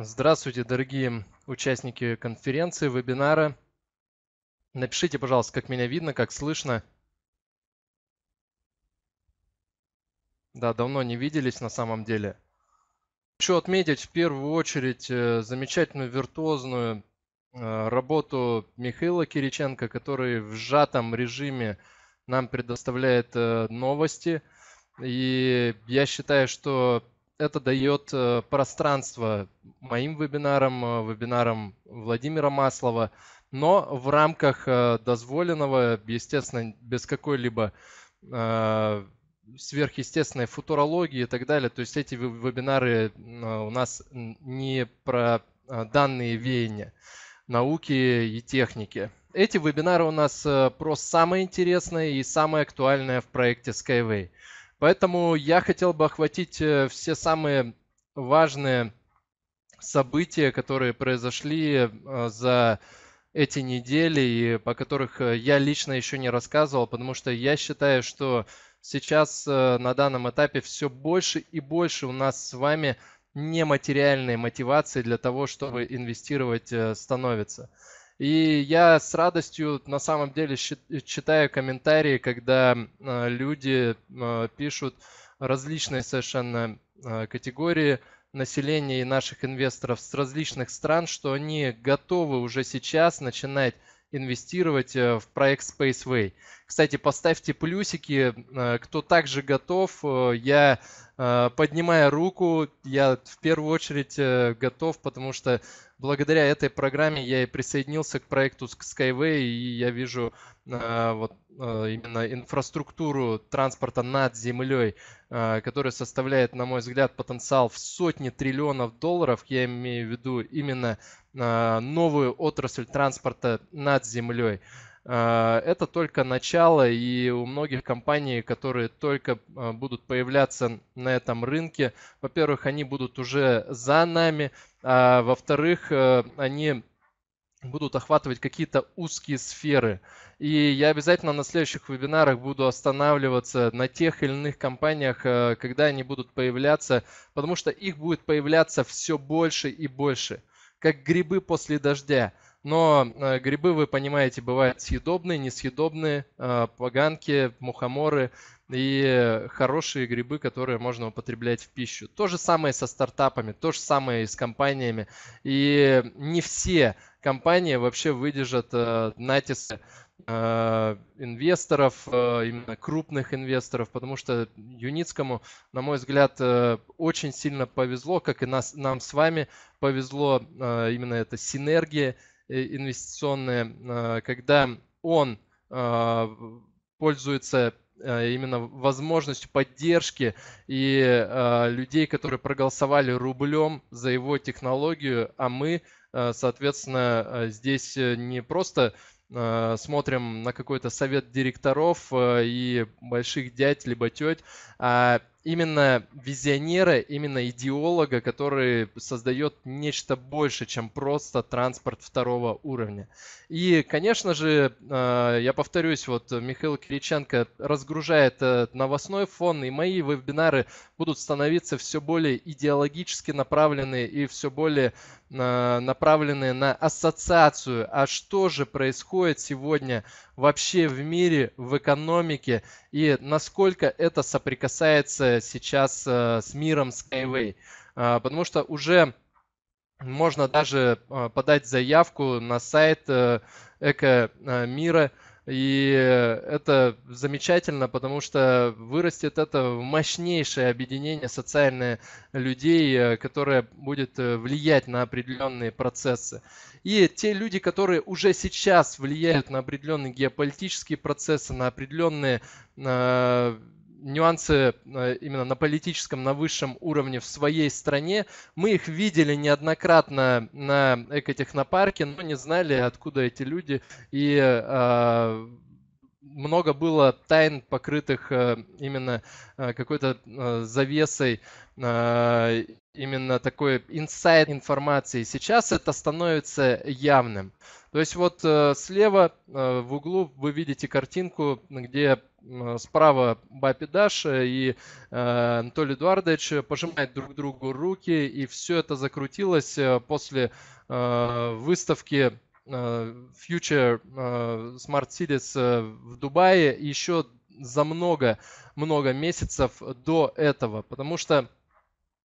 Здравствуйте, дорогие участники конференции, вебинара. Напишите, пожалуйста, как меня видно, как слышно. Да, давно не виделись на самом деле. Хочу отметить в первую очередь э, замечательную виртуозную э, работу Михаила Кириченко, который в сжатом режиме нам предоставляет э, новости. И я считаю, что это дает э, пространство моим вебинарам, э, вебинарам Владимира Маслова, но в рамках э, дозволенного, естественно, без какой-либо сверхъестественной футурологии и так далее. То есть эти вебинары у нас не про данные веяния науки и техники. Эти вебинары у нас про самое интересное и самое актуальное в проекте Skyway – Поэтому я хотел бы охватить э, все самые важные события, которые произошли э, за эти недели и по которых э, я лично еще не рассказывал, потому что я считаю, что сейчас на данном этапе все больше и больше у нас с вами нематериальной мотивации для того, чтобы инвестировать становится. И я с радостью на самом деле читаю комментарии, когда а, люди а, пишут различные совершенно а, категории населения и наших инвесторов с различных стран, что они готовы уже сейчас начинать инвестировать э, в проект Spaceway. Кстати, поставьте плюсики, кто также готов. Э, я поднимаю руку, я в первую очередь э, готов, потому что благодаря этой программе я и присоединился к проекту Skyway, и я вижу э, вот э, именно инфраструктуру транспорта над землей, э, которая составляет, на мой взгляд, потенциал в сотни триллионов долларов. Я имею в виду именно э, новую отрасль транспорта над землей э, это только начало, и у многих компаний, которые только э, будут появляться на этом рынке, во-первых, они будут уже за нами, а, во-вторых, э, они будут охватывать какие-то узкие сферы. И я обязательно на следующих вебинарах буду останавливаться на тех или иных компаниях, э, когда они будут появляться, потому что их будет появляться все больше и больше, как грибы после дождя. Но э, грибы, вы понимаете, бывают съедобные, несъедобные, э, поганки, мухоморы и хорошие грибы, которые можно употреблять в пищу. То же самое со стартапами, то же самое и с компаниями. И не все компании вообще выдержат э, натисы инвесторов, именно крупных инвесторов, потому что Юницкому, на мой взгляд, очень сильно повезло, как и нас, нам с вами повезло именно эта синергия инвестиционные, э, когда он а, пользуется э, именно возможностью поддержки и а, людей, которые проголосовали рублем за его технологию, а мы, э, соответственно, здесь не просто смотрим на какой-то совет директоров и больших дядь либо теть, а именно визионера, именно идеолога, который создает нечто больше, чем просто транспорт второго уровня. И, конечно же, э, я повторюсь, вот Михаил Кириченко разгружает э, новостной фон, и мои вебинары будут становиться все более идеологически направленные и все более э, направленные на ассоциацию, а что же происходит сегодня вообще в мире, в экономике, и насколько это соприкасается ситуация сейчас э, с миром Skyway, а, потому что уже можно даже а, подать заявку на сайт э, Эко э, Мира. И это замечательно, потому что вырастет это мощнейшее объединение социальное людей, которое будет влиять на определенные процессы. И те люди, которые уже сейчас влияют на определенные геополитические процессы, на определенные а, нюансы э, именно на политическом, на высшем уровне в своей стране. Мы их видели неоднократно на экотехнопарке, но не знали, откуда эти люди. И а, много было тайн, покрытых э, именно э, какой-то завесой именно такой инсайд информации. Сейчас это становится явным. То есть вот э, слева э, в углу вы видите картинку, где э, справа Бапи Даша и Анатолий Эдуардович пожимают друг другу руки, и все это закрутилось после выставки Future Smart Cities в Дубае еще за много-много месяцев до этого, потому что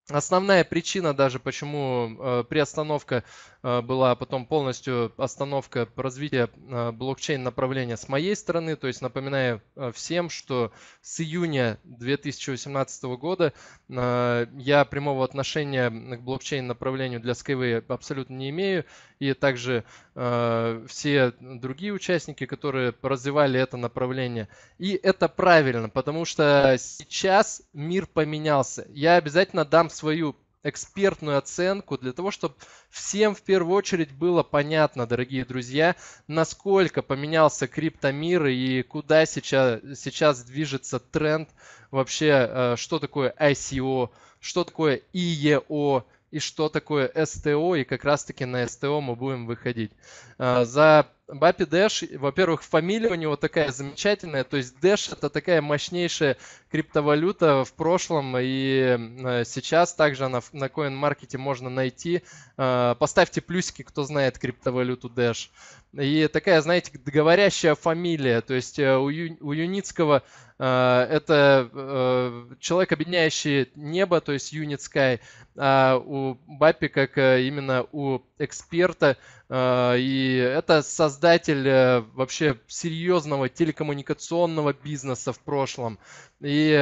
Основная причина даже, почему э, приостановка э, была а потом полностью остановка развития э, блокчейн направления с моей стороны, то есть напоминаю э, всем, что с июня 2018 года э, я прямого отношения к блокчейн направлению для Skyway абсолютно не имею и также э, все другие участники, которые развивали это направление. И это правильно, потому что сейчас мир поменялся. Я обязательно дам свою экспертную оценку для того, чтобы всем в первую очередь было понятно, дорогие друзья, насколько поменялся криптомир и куда сейчас, сейчас движется тренд вообще, э, что такое ICO, что такое IEO, и что такое СТО, и как раз-таки на СТО мы будем выходить. А, за Бапи Дэш, во-первых, фамилия у него такая замечательная, то есть Дэш это такая мощнейшая криптовалюта в прошлом, и э, сейчас также она на CoinMarket можно найти. А, поставьте плюсики, кто знает криптовалюту Дэш. И такая, знаете, говорящая фамилия, то есть э, у Юницкого Э, это э, человек, объединяющий небо, то есть Unit Sky, а у Баппи, как э, именно у эксперта, и это создатель вообще серьезного телекоммуникационного бизнеса в прошлом. И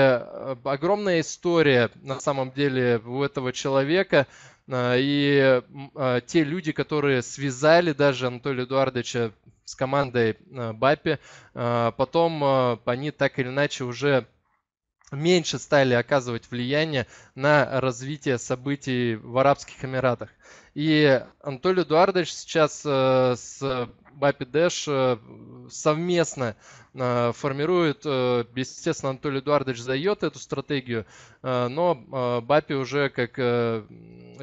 огромная история на самом деле у этого человека. И те люди, которые связали даже Анатолия Эдуардовича с командой э, Бапи, э, Потом э, они так или иначе уже меньше стали оказывать влияние на развитие событий в Арабских Эмиратах. И Анатолий Эдуардович сейчас с Бапи Дэш э, совместно э, формирует, э, Естественно, Анатолий Эдуардович задает эту стратегию, но Бапи уже как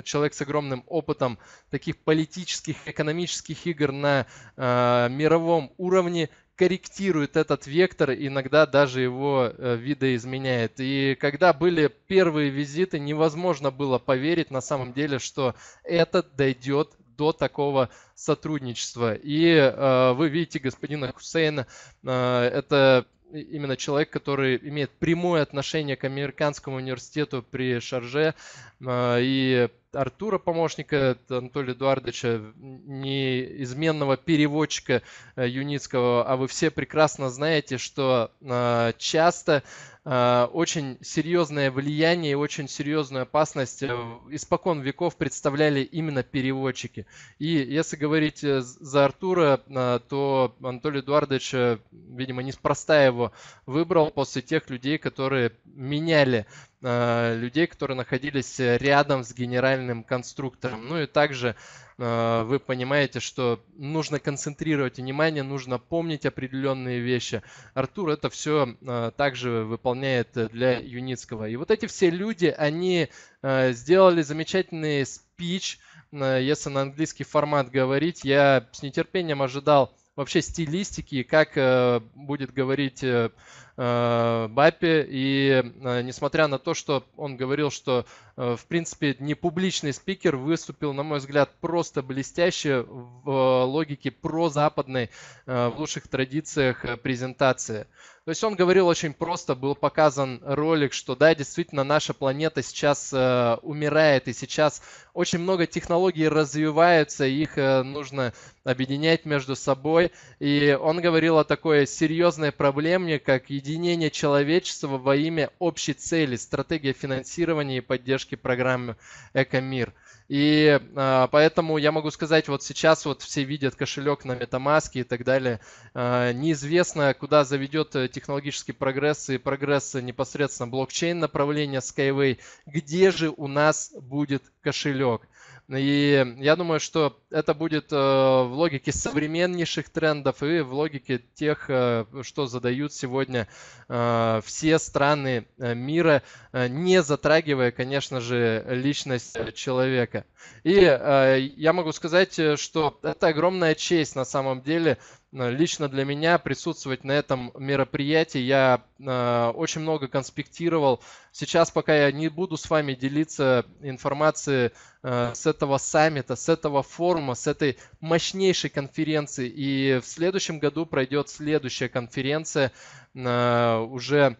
человек с огромным опытом таких политических, экономических игр на мировом уровне корректирует этот вектор, иногда даже его видоизменяет. И когда были первые визиты, невозможно было поверить на самом деле, что это дойдет до такого сотрудничества. И э, вы видите господина Хусейна, э, это именно человек, который имеет прямое отношение к американскому университету при Шарже э, и Артура помощника Анатолия Эдуардовича, неизменного переводчика э, Юницкого, а вы все прекрасно знаете, что э, часто а, очень серьезное влияние и очень серьезную опасность э, испокон веков представляли именно переводчики. И если говорить э, за Артура, а, то Анатолий Эдуардович, э, видимо, неспроста его выбрал после тех людей, которые меняли Э, людей, которые находились рядом с генеральным конструктором. Ну и также э, вы понимаете, что нужно концентрировать внимание, нужно помнить определенные вещи. Артур это все э, также выполняет для Юницкого. И вот эти все люди, они сделали замечательный спич, если на английский формат говорить. Я с нетерпением ожидал вообще стилистики, как э, будет говорить э, э, Баппи. И несмотря на то, что он говорил, что, в принципе, не публичный спикер выступил, на мой взгляд, просто блестяще в логике прозападной, в лучших традициях презентации. То есть он говорил очень просто, был показан ролик, что да, действительно наша планета сейчас э, умирает, и сейчас очень много технологий развиваются, и их э, нужно объединять между собой. И он говорил о такой серьезной проблеме, как единение человечества во имя общей цели, стратегия финансирования и поддержки программы «Экомир». мир и э, поэтому я могу сказать, вот сейчас вот все видят кошелек на MetaMask и так далее. Э, неизвестно, куда заведет э, технологический прогресс и прогресс непосредственно блокчейн направления Skyway. Где же у нас будет кошелек? И я думаю, что это будет э, в логике современнейших трендов и в логике тех, э, что задают сегодня э, все страны мира, не затрагивая, конечно же, личность человека. И я могу сказать, что это огромная честь на самом деле Э, лично для меня присутствовать на этом мероприятии. Я э, очень много конспектировал. Сейчас пока я не буду с вами делиться информацией э, с этого саммита, с этого форума, с этой мощнейшей конференции. И в следующем году пройдет следующая конференция э, уже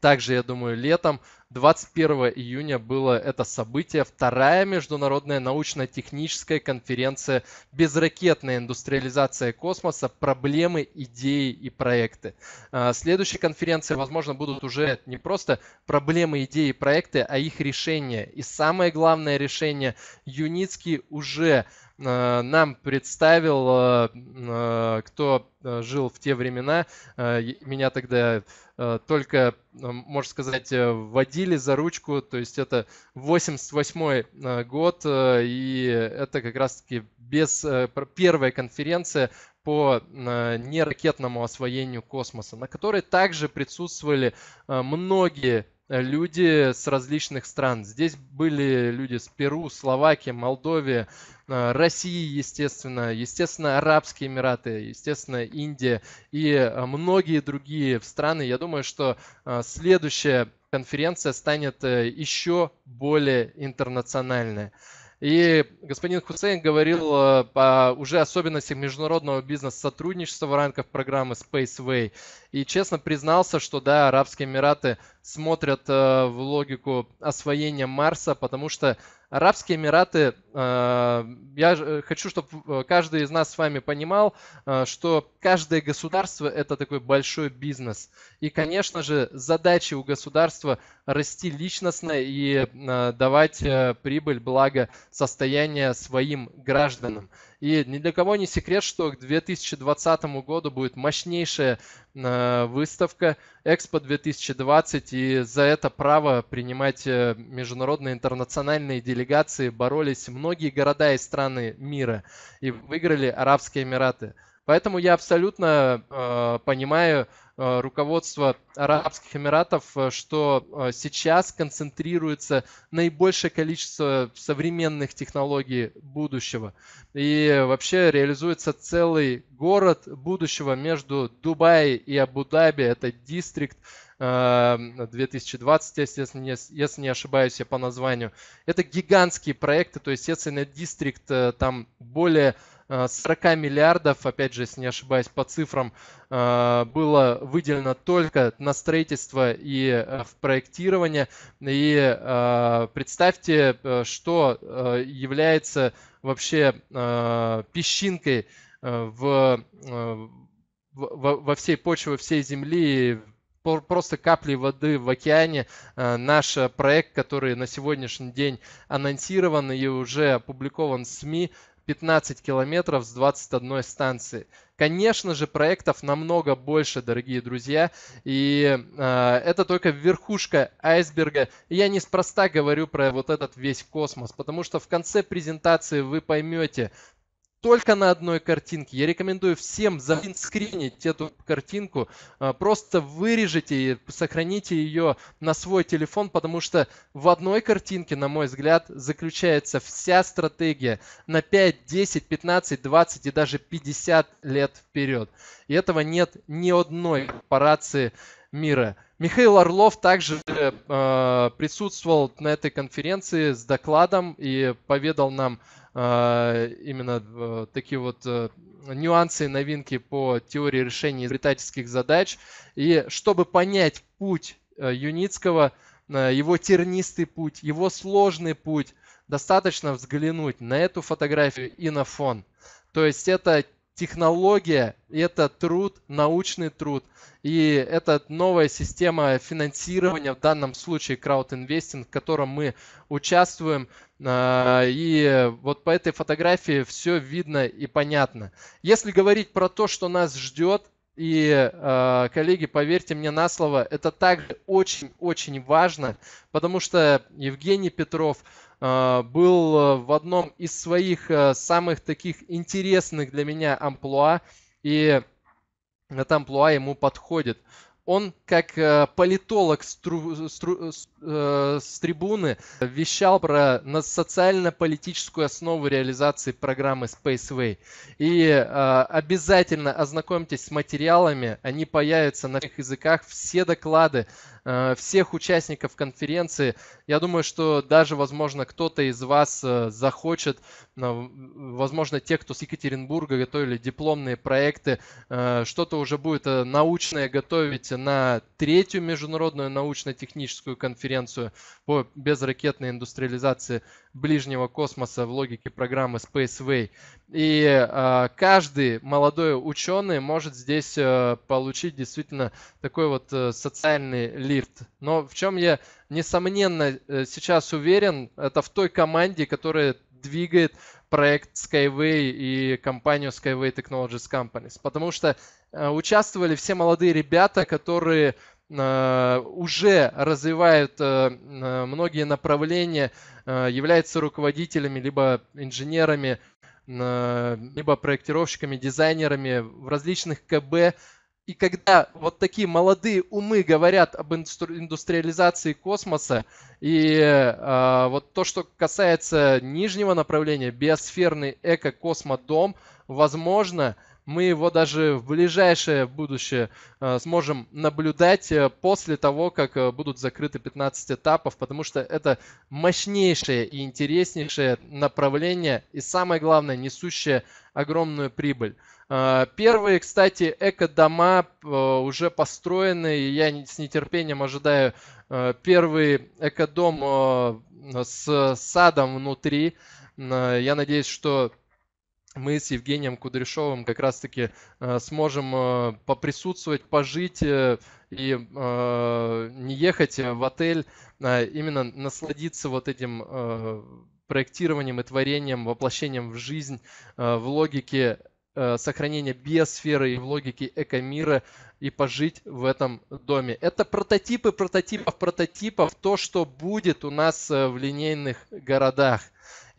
также, я думаю, летом 21 июня было это событие, вторая международная научно-техническая конференция «Безракетная индустриализация космоса. Проблемы, идеи и проекты». А, следующие конференции, возможно, будут уже не просто проблемы, идеи и проекты, а их решения. И самое главное решение – Юницкий уже Э, нам представил, э, э, кто жил в те времена. Меня тогда только, можно сказать, водили за ручку, то есть это 88 й год, и это как раз-таки без, первая конференция по неракетному освоению космоса, на которой также присутствовали многие люди с различных стран. Здесь были люди с Перу, Словакии, Молдовии, э, России, естественно, естественно, Арабские Эмираты, естественно, Индия и э, многие другие страны. Я думаю, что э, следующая конференция станет еще более интернациональной. И господин Хусейн говорил э, о уже особенностях международного бизнес-сотрудничества в рамках программы Spaceway. И честно признался, что да, Арабские Эмираты смотрят э, в логику освоения Марса, потому что Арабские Эмираты, э, я э, хочу, чтобы э, каждый из нас с вами понимал, что каждое государство это такой большой бизнес. И, конечно же, задача у государства расти личностно и давать прибыль, благо, состояние своим гражданам. И ни для кого не секрет, что к 2020 году будет мощнейшая э, выставка Экспо 2020, и за это право принимать э, международные интернациональные делегации боролись многие города и страны мира, и выиграли Арабские Эмираты. Поэтому я абсолютно э, понимаю Э, руководство Арабских Эмиратов, э, что э, сейчас концентрируется наибольшее количество современных технологий будущего. И вообще реализуется целый город будущего между Дубай и Абу-Даби. Это дистрикт 2020, если не ошибаюсь я по названию. Это гигантские проекты, то есть если на дистрикт там более 40 э, миллиардов, опять же, если не ошибаюсь, по цифрам, э, было выделено только на строительство и э, в проектирование. И представьте, что является вообще песчинкой в, во всей почве, всей земли, просто капли воды в океане наш проект, который на сегодняшний день анонсирован и уже опубликован в СМИ, 15 километров с 21 станции. Конечно же, проектов намного больше, дорогие друзья, и э, это только верхушка айсберга. И я неспроста говорю про вот этот весь космос, потому что в конце презентации вы поймете, только на одной картинке. Я рекомендую всем заинскринить эту картинку, а, просто вырежите и сохраните ее на свой телефон, потому что в одной картинке, на мой взгляд, заключается вся стратегия на 5, 10, 15, 20 и даже 50 лет вперед. И этого нет ни одной корпорации мира. Михаил Орлов также э, присутствовал на этой конференции с докладом и поведал нам а, именно э, такие вот э, нюансы и новинки по теории решения изобретательских задач. И чтобы понять путь э, Юницкого, его тернистый путь, его сложный путь, достаточно взглянуть на эту фотографию и на фон. То есть это технология, это труд, научный труд. И это новая система финансирования, в данном случае краудинвестинг, в котором мы участвуем. А, и вот по этой фотографии все видно и понятно. Если говорить про то, что нас ждет, и, а, коллеги, поверьте мне на слово, это также очень-очень важно, потому что Евгений Петров а, был в одном из своих самых таких интересных для меня амплуа, и это амплуа ему подходит. Он, как э, политолог с, тру, с, тру, э, с, э, с трибуны, вещал про социально-политическую основу реализации программы Spaceway. И э, обязательно ознакомьтесь с материалами, они появятся на всех языках, все доклады Э, всех участников конференции. Я думаю, что даже, возможно, кто-то из вас э, захочет, э, возможно, те, кто с Екатеринбурга готовили дипломные проекты, что-то уже будет научное готовить на третью международную научно-техническую конференцию по безракетной индустриализации ближнего космоса в логике программы SpaceWay. И э, каждый молодой ученый может здесь э, получить действительно такой вот э, социальный лифт. Но в чем я, несомненно, э, сейчас уверен, это в той команде, которая двигает проект Skyway и компанию Skyway Technologies Companies. Потому что э, участвовали все молодые ребята, которые Э, уже развивают э, многие направления, э, являются руководителями, либо инженерами, либо проектировщиками, дизайнерами в различных КБ. И когда вот такие молодые умы говорят об индустриализации космоса, и вот то, что касается нижнего направления, биосферный эко-космодом, возможно, э, мы его даже в ближайшее будущее э, сможем наблюдать э, после того, как э, будут закрыты 15 этапов, потому что это мощнейшее и интереснейшее направление и самое главное, несущее огромную прибыль. Первые, кстати, эко-дома уже построены, и я с нетерпением ожидаю первый эко-дом с садом внутри. Я надеюсь, что мы с Евгением Кудряшовым как раз-таки э, сможем э, поприсутствовать, пожить э, и не ехать в отель, а именно насладиться вот этим проектированием и творением, воплощением в жизнь, в логике сохранения биосферы и в логике экомира и пожить в этом доме. Это прототипы прототипов прототипов, то, что будет у нас в линейных городах –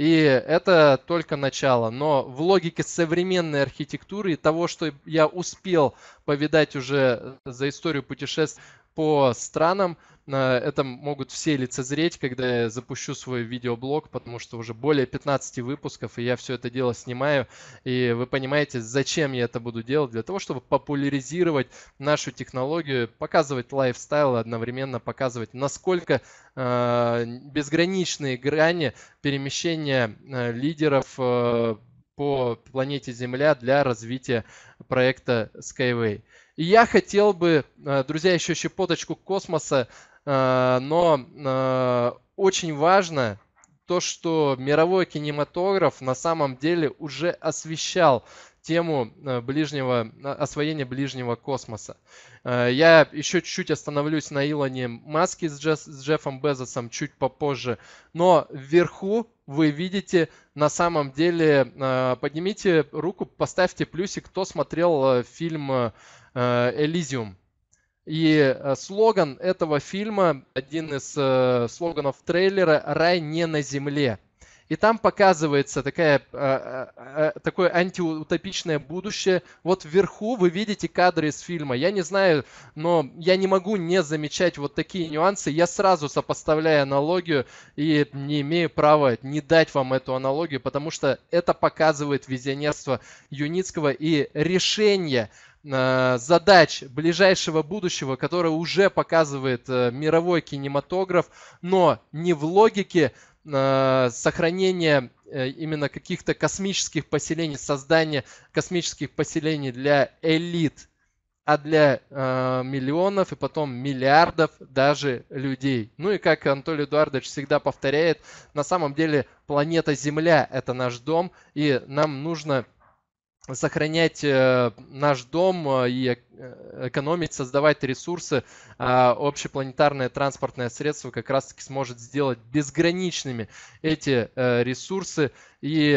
и это только начало. Но в логике современной архитектуры и того, что я успел повидать уже за историю путешествий по странам. Это могут все лицезреть, когда я запущу свой видеоблог, потому что уже более 15 выпусков, и я все это дело снимаю. И вы понимаете, зачем я это буду делать? Для того, чтобы популяризировать нашу технологию, показывать лайфстайл, одновременно показывать, насколько э, безграничные грани перемещения э, лидеров э, по планете Земля для развития проекта Skyway. И я хотел бы, э, друзья, еще щепоточку космоса, э, но э, очень важно то, что мировой кинематограф на самом деле уже освещал тему ближнего, освоения ближнего космоса. Я еще чуть-чуть остановлюсь на Илоне Маске с, Джефф, с Джеффом Безосом чуть попозже. Но вверху вы видите, на самом деле, поднимите руку, поставьте плюсик, кто смотрел фильм Э, Элизиум. И э, слоган этого фильма, один из э, слоганов трейлера «Рай не на земле». И там показывается такая, такое антиутопичное будущее. Вот вверху вы видите кадры из фильма. Я не знаю, но я не могу не замечать вот такие нюансы. Я сразу сопоставляю аналогию и не имею права не дать вам эту аналогию, потому что это показывает визионерство Юницкого и решение Э, задач ближайшего будущего, которое уже показывает э, мировой кинематограф, но не в логике э, сохранения именно каких-то космических поселений, создания космических поселений для элит, а для миллионов и потом миллиардов даже людей. Ну и как Анатолий Эдуардович всегда повторяет, на самом деле планета Земля это наш дом, и нам нужно сохранять э, наш дом э, и э, экономить, создавать ресурсы, а общепланетарное транспортное средство как раз-таки сможет сделать безграничными эти ресурсы. И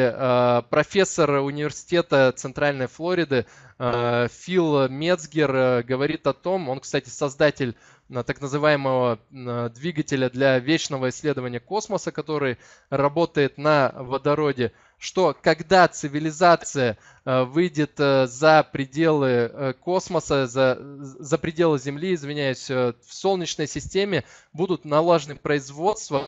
профессор университета Центральной Флориды Фил Мецгер говорит о том, он, кстати, создатель так называемого двигателя для вечного исследования космоса, который работает на водороде – что когда цивилизация э, выйдет э, за пределы э, космоса, за, за пределы Земли, извиняюсь, в Солнечной системе будут налажены производства,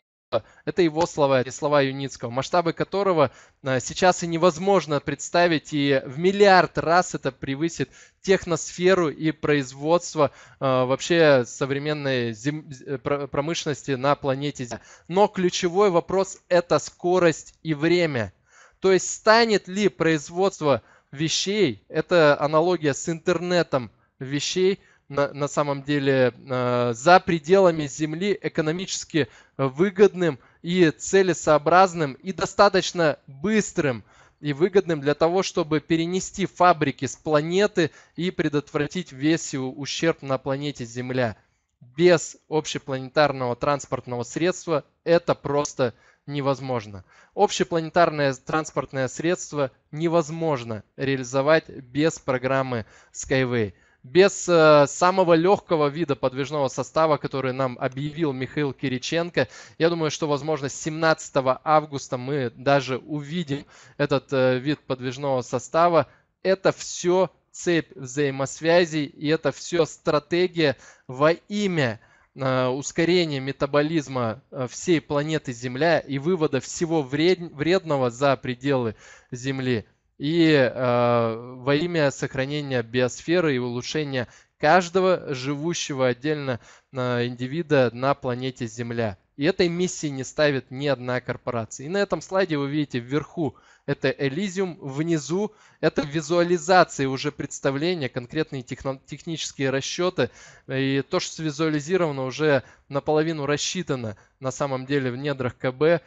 это его слова, эти слова Юницкого, масштабы которого сейчас и невозможно представить, и в миллиард раз это превысит техносферу и производство вообще современной зем... промышленности на планете. Земля. Но ключевой вопрос – это скорость и время. То есть станет ли производство вещей, это аналогия с интернетом вещей, на, на самом деле э, за пределами Земли экономически выгодным и целесообразным и достаточно быстрым и выгодным для того, чтобы перенести фабрики с планеты и предотвратить весь ущерб на планете Земля. Без общепланетарного транспортного средства это просто невозможно. Общепланетарное транспортное средство невозможно реализовать без программы Skyway. Без э, самого легкого вида подвижного состава, который нам объявил Михаил Кириченко, я думаю, что, возможно, 17 августа мы даже увидим этот э, вид подвижного состава. Это все цепь взаимосвязей и это все стратегия во имя Э, ускорение метаболизма э, всей планеты Земля и вывода всего вредного за пределы Земли и э, во имя сохранения биосферы и улучшения каждого живущего отдельно э, индивида на планете Земля. И этой миссии не ставит ни одна корпорация. И на этом слайде вы видите вверху это Элизиум, внизу это визуализации уже представления, конкретные техно- технические расчеты. И то, что визуализировано, уже наполовину рассчитано на самом деле в недрах КБ э,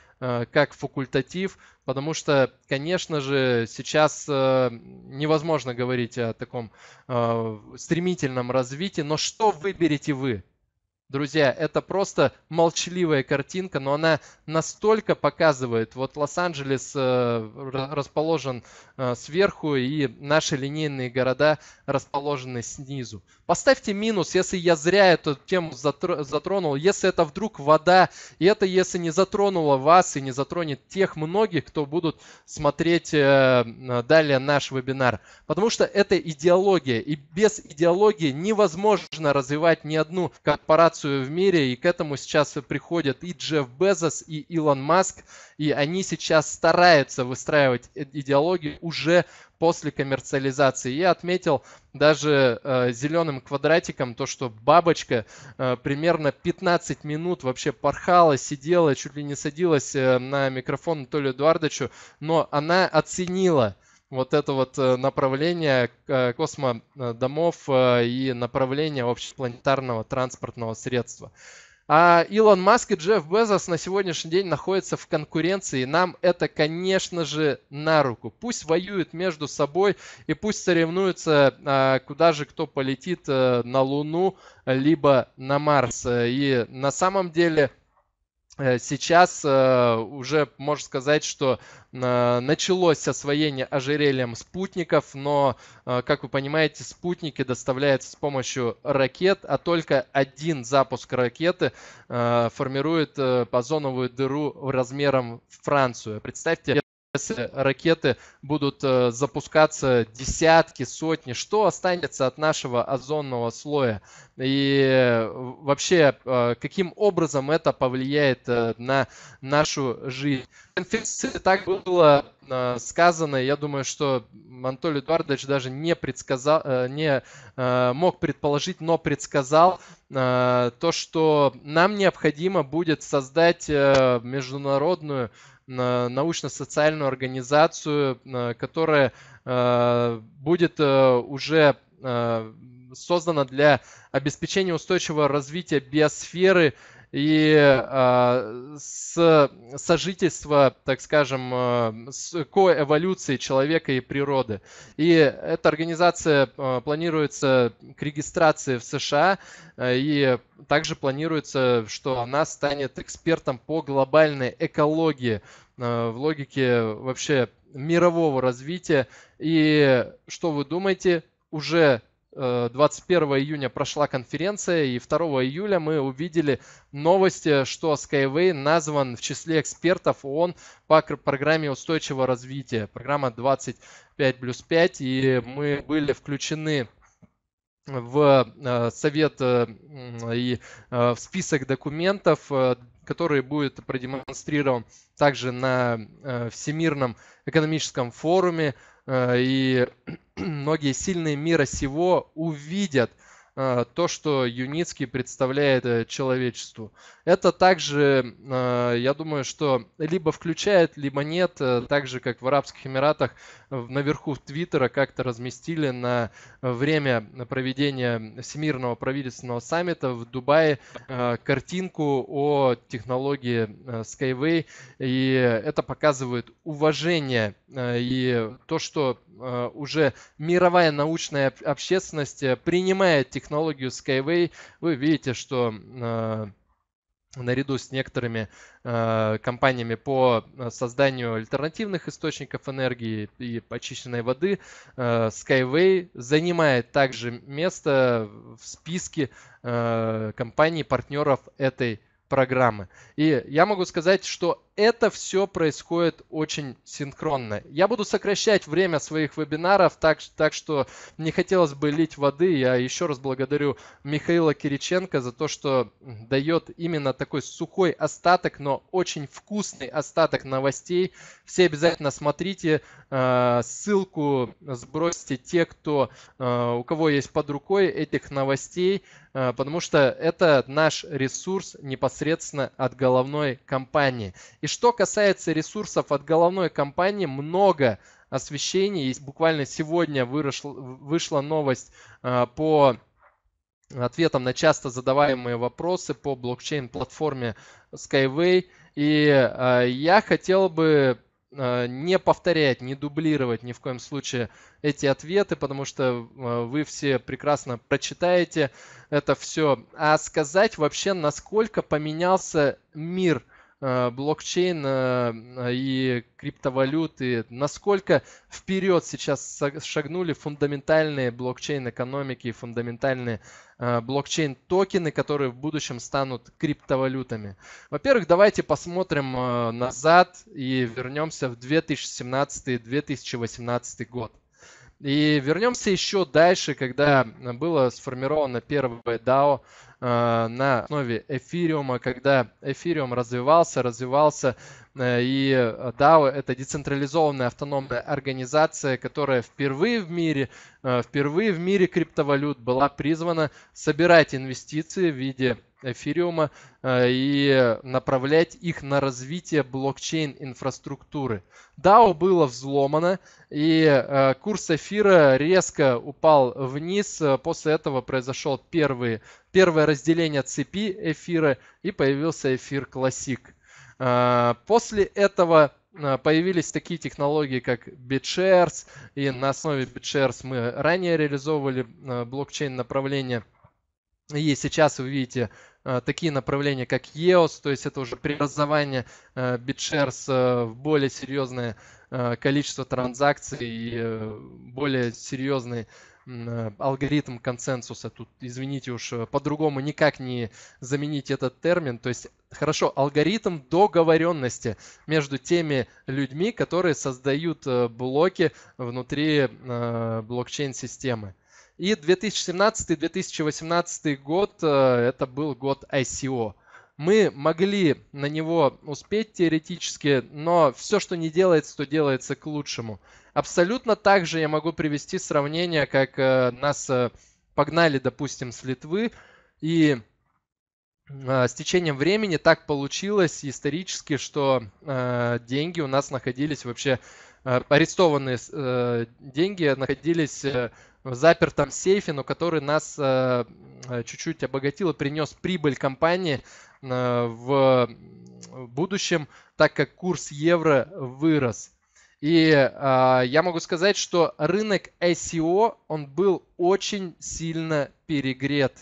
как факультатив, потому что, конечно же, сейчас э, невозможно говорить о таком э, стремительном развитии, но что выберете вы? Друзья, это просто молчаливая картинка, но она настолько показывает. Вот Лос-Анджелес э, расположен э, сверху, и наши линейные города расположены снизу. Поставьте минус, если я зря эту тему затронул, если это вдруг вода, и это если не затронуло вас и не затронет тех многих, кто будут смотреть э, далее наш вебинар. Потому что это идеология, и без идеологии невозможно развивать ни одну корпорацию информацию в мире, и к этому сейчас приходят и Джефф Безос, и Илон Маск, и они сейчас стараются выстраивать идеологию уже после коммерциализации. Я отметил даже э, зеленым квадратиком то, что бабочка э, примерно 15 минут вообще порхала, сидела, чуть ли не садилась э, на микрофон Анатолию Эдуардовичу, но она оценила вот это вот э, направление э, космодомов э, и направление общепланетарного транспортного средства. А Илон Маск и Джефф Безос на сегодняшний день находятся в конкуренции. Нам это, конечно же, на руку. Пусть воюют между собой и пусть соревнуются, а, куда же кто полетит на Луну, либо на Марс. И на самом деле Э, сейчас э, уже можно сказать, что э, началось освоение ожерельем спутников, но, как вы понимаете, спутники доставляются с помощью ракет, а только один запуск ракеты формирует позоновую дыру размером в Францию. Представьте, если ракеты будут э, запускаться десятки, сотни, что останется от нашего озонного слоя? И э, вообще, э, каким образом это повлияет на нашу жизнь? конференции так было сказано, я думаю, что Анатолий Эдуардович даже не, предсказал, не мог предположить, но предсказал то, что нам необходимо будет создать международную научно-социальную организацию, э, которая э, будет э, уже создана для обеспечения устойчивого развития биосферы и э, с сожительства, так скажем, э, с коэволюции человека и природы. И эта организация э, планируется к регистрации в США, э, и также планируется, что она станет экспертом по глобальной экологии э, в логике вообще мирового развития. И что вы думаете, уже 21 э, июня прошла конференция, и 2 июля мы увидели новости, что Skyway назван в числе экспертов ООН по программе устойчивого развития, программа 25 плюс 5, и мы были включены в э, совет э, и в список документов, который будет продемонстрирован также на Всемирном экономическом форуме Э, и многие сильные мира сего увидят – а, то, что Юницкий представляет э, человечеству. Это также, а, я думаю, что либо включает, либо нет, э, так же, как в Арабских Эмиратах наверху Твиттера как-то разместили на время проведения Всемирного правительственного саммита в Дубае а, картинку о технологии э, Skyway, и это показывает уважение и то, что уже мировая научная общественность принимает технологии технологию Skyway, вы видите, что э, наряду с некоторыми э, компаниями по созданию альтернативных источников энергии и очищенной воды, э, Skyway занимает также место в списке компаний-партнеров этой программы. И я могу сказать, что это все происходит очень синхронно. Я буду сокращать время своих вебинаров, так, так что не хотелось бы лить воды. Я еще раз благодарю Михаила Кириченко за то, что дает именно такой сухой остаток, но очень вкусный остаток новостей. Все обязательно смотрите, э, ссылку сбросьте те, кто, э, у кого есть под рукой этих новостей, э, потому что это наш ресурс непосредственно от головной компании. И что касается ресурсов от головной компании, много освещений. И буквально сегодня вышла, вышла новость э, по ответам на часто задаваемые вопросы по блокчейн-платформе Skyway. И э, я хотел бы э, не повторять, не дублировать ни в коем случае эти ответы, потому что вы все прекрасно прочитаете это все. А сказать вообще, насколько поменялся мир Э, блокчейн э, и криптовалюты, насколько вперед сейчас шагнули фундаментальные блокчейн-экономики и фундаментальные э, блокчейн-токены, которые в будущем станут криптовалютами. Во-первых, давайте посмотрим назад и вернемся в 2017-2018 год. И вернемся еще дальше, когда было сформировано первое DAO, Э, на основе эфириума, когда эфириум развивался, развивался, э, и э, DAO — это децентрализованная автономная организация, которая впервые в мире, впервые в мире криптовалют была призвана собирать инвестиции в виде эфириума и направлять их на развитие блокчейн-инфраструктуры. DAO было взломано, и курс эфира резко упал вниз. После этого произошел первый первое разделение цепи эфира и появился эфир классик. А, после этого а, появились такие технологии, как BitShares, и на основе BitShares мы ранее реализовывали а, блокчейн направление. И сейчас вы видите такие направления, как EOS, то есть это уже преобразование BitShares в более серьезное количество транзакций и более серьезный Э, алгоритм консенсуса. Тут, извините уж, э, по-другому никак не заменить этот термин. То есть, хорошо, алгоритм договоренности между теми людьми, которые создают э, блоки внутри блокчейн-системы. И 2017-2018 год – это был год ICO. Мы могли на него успеть теоретически, но все, что не делается, то делается к лучшему. Абсолютно так же я могу привести сравнение, как э, нас э, погнали, допустим, с Литвы, и э, с течением времени так получилось исторически, что деньги у нас находились вообще, арестованные деньги находились в запертом сейфе, но который нас чуть-чуть обогатил и принес прибыль компании в будущем, так как курс евро вырос. И э, я могу сказать, что рынок SEO, он был очень сильно перегрет.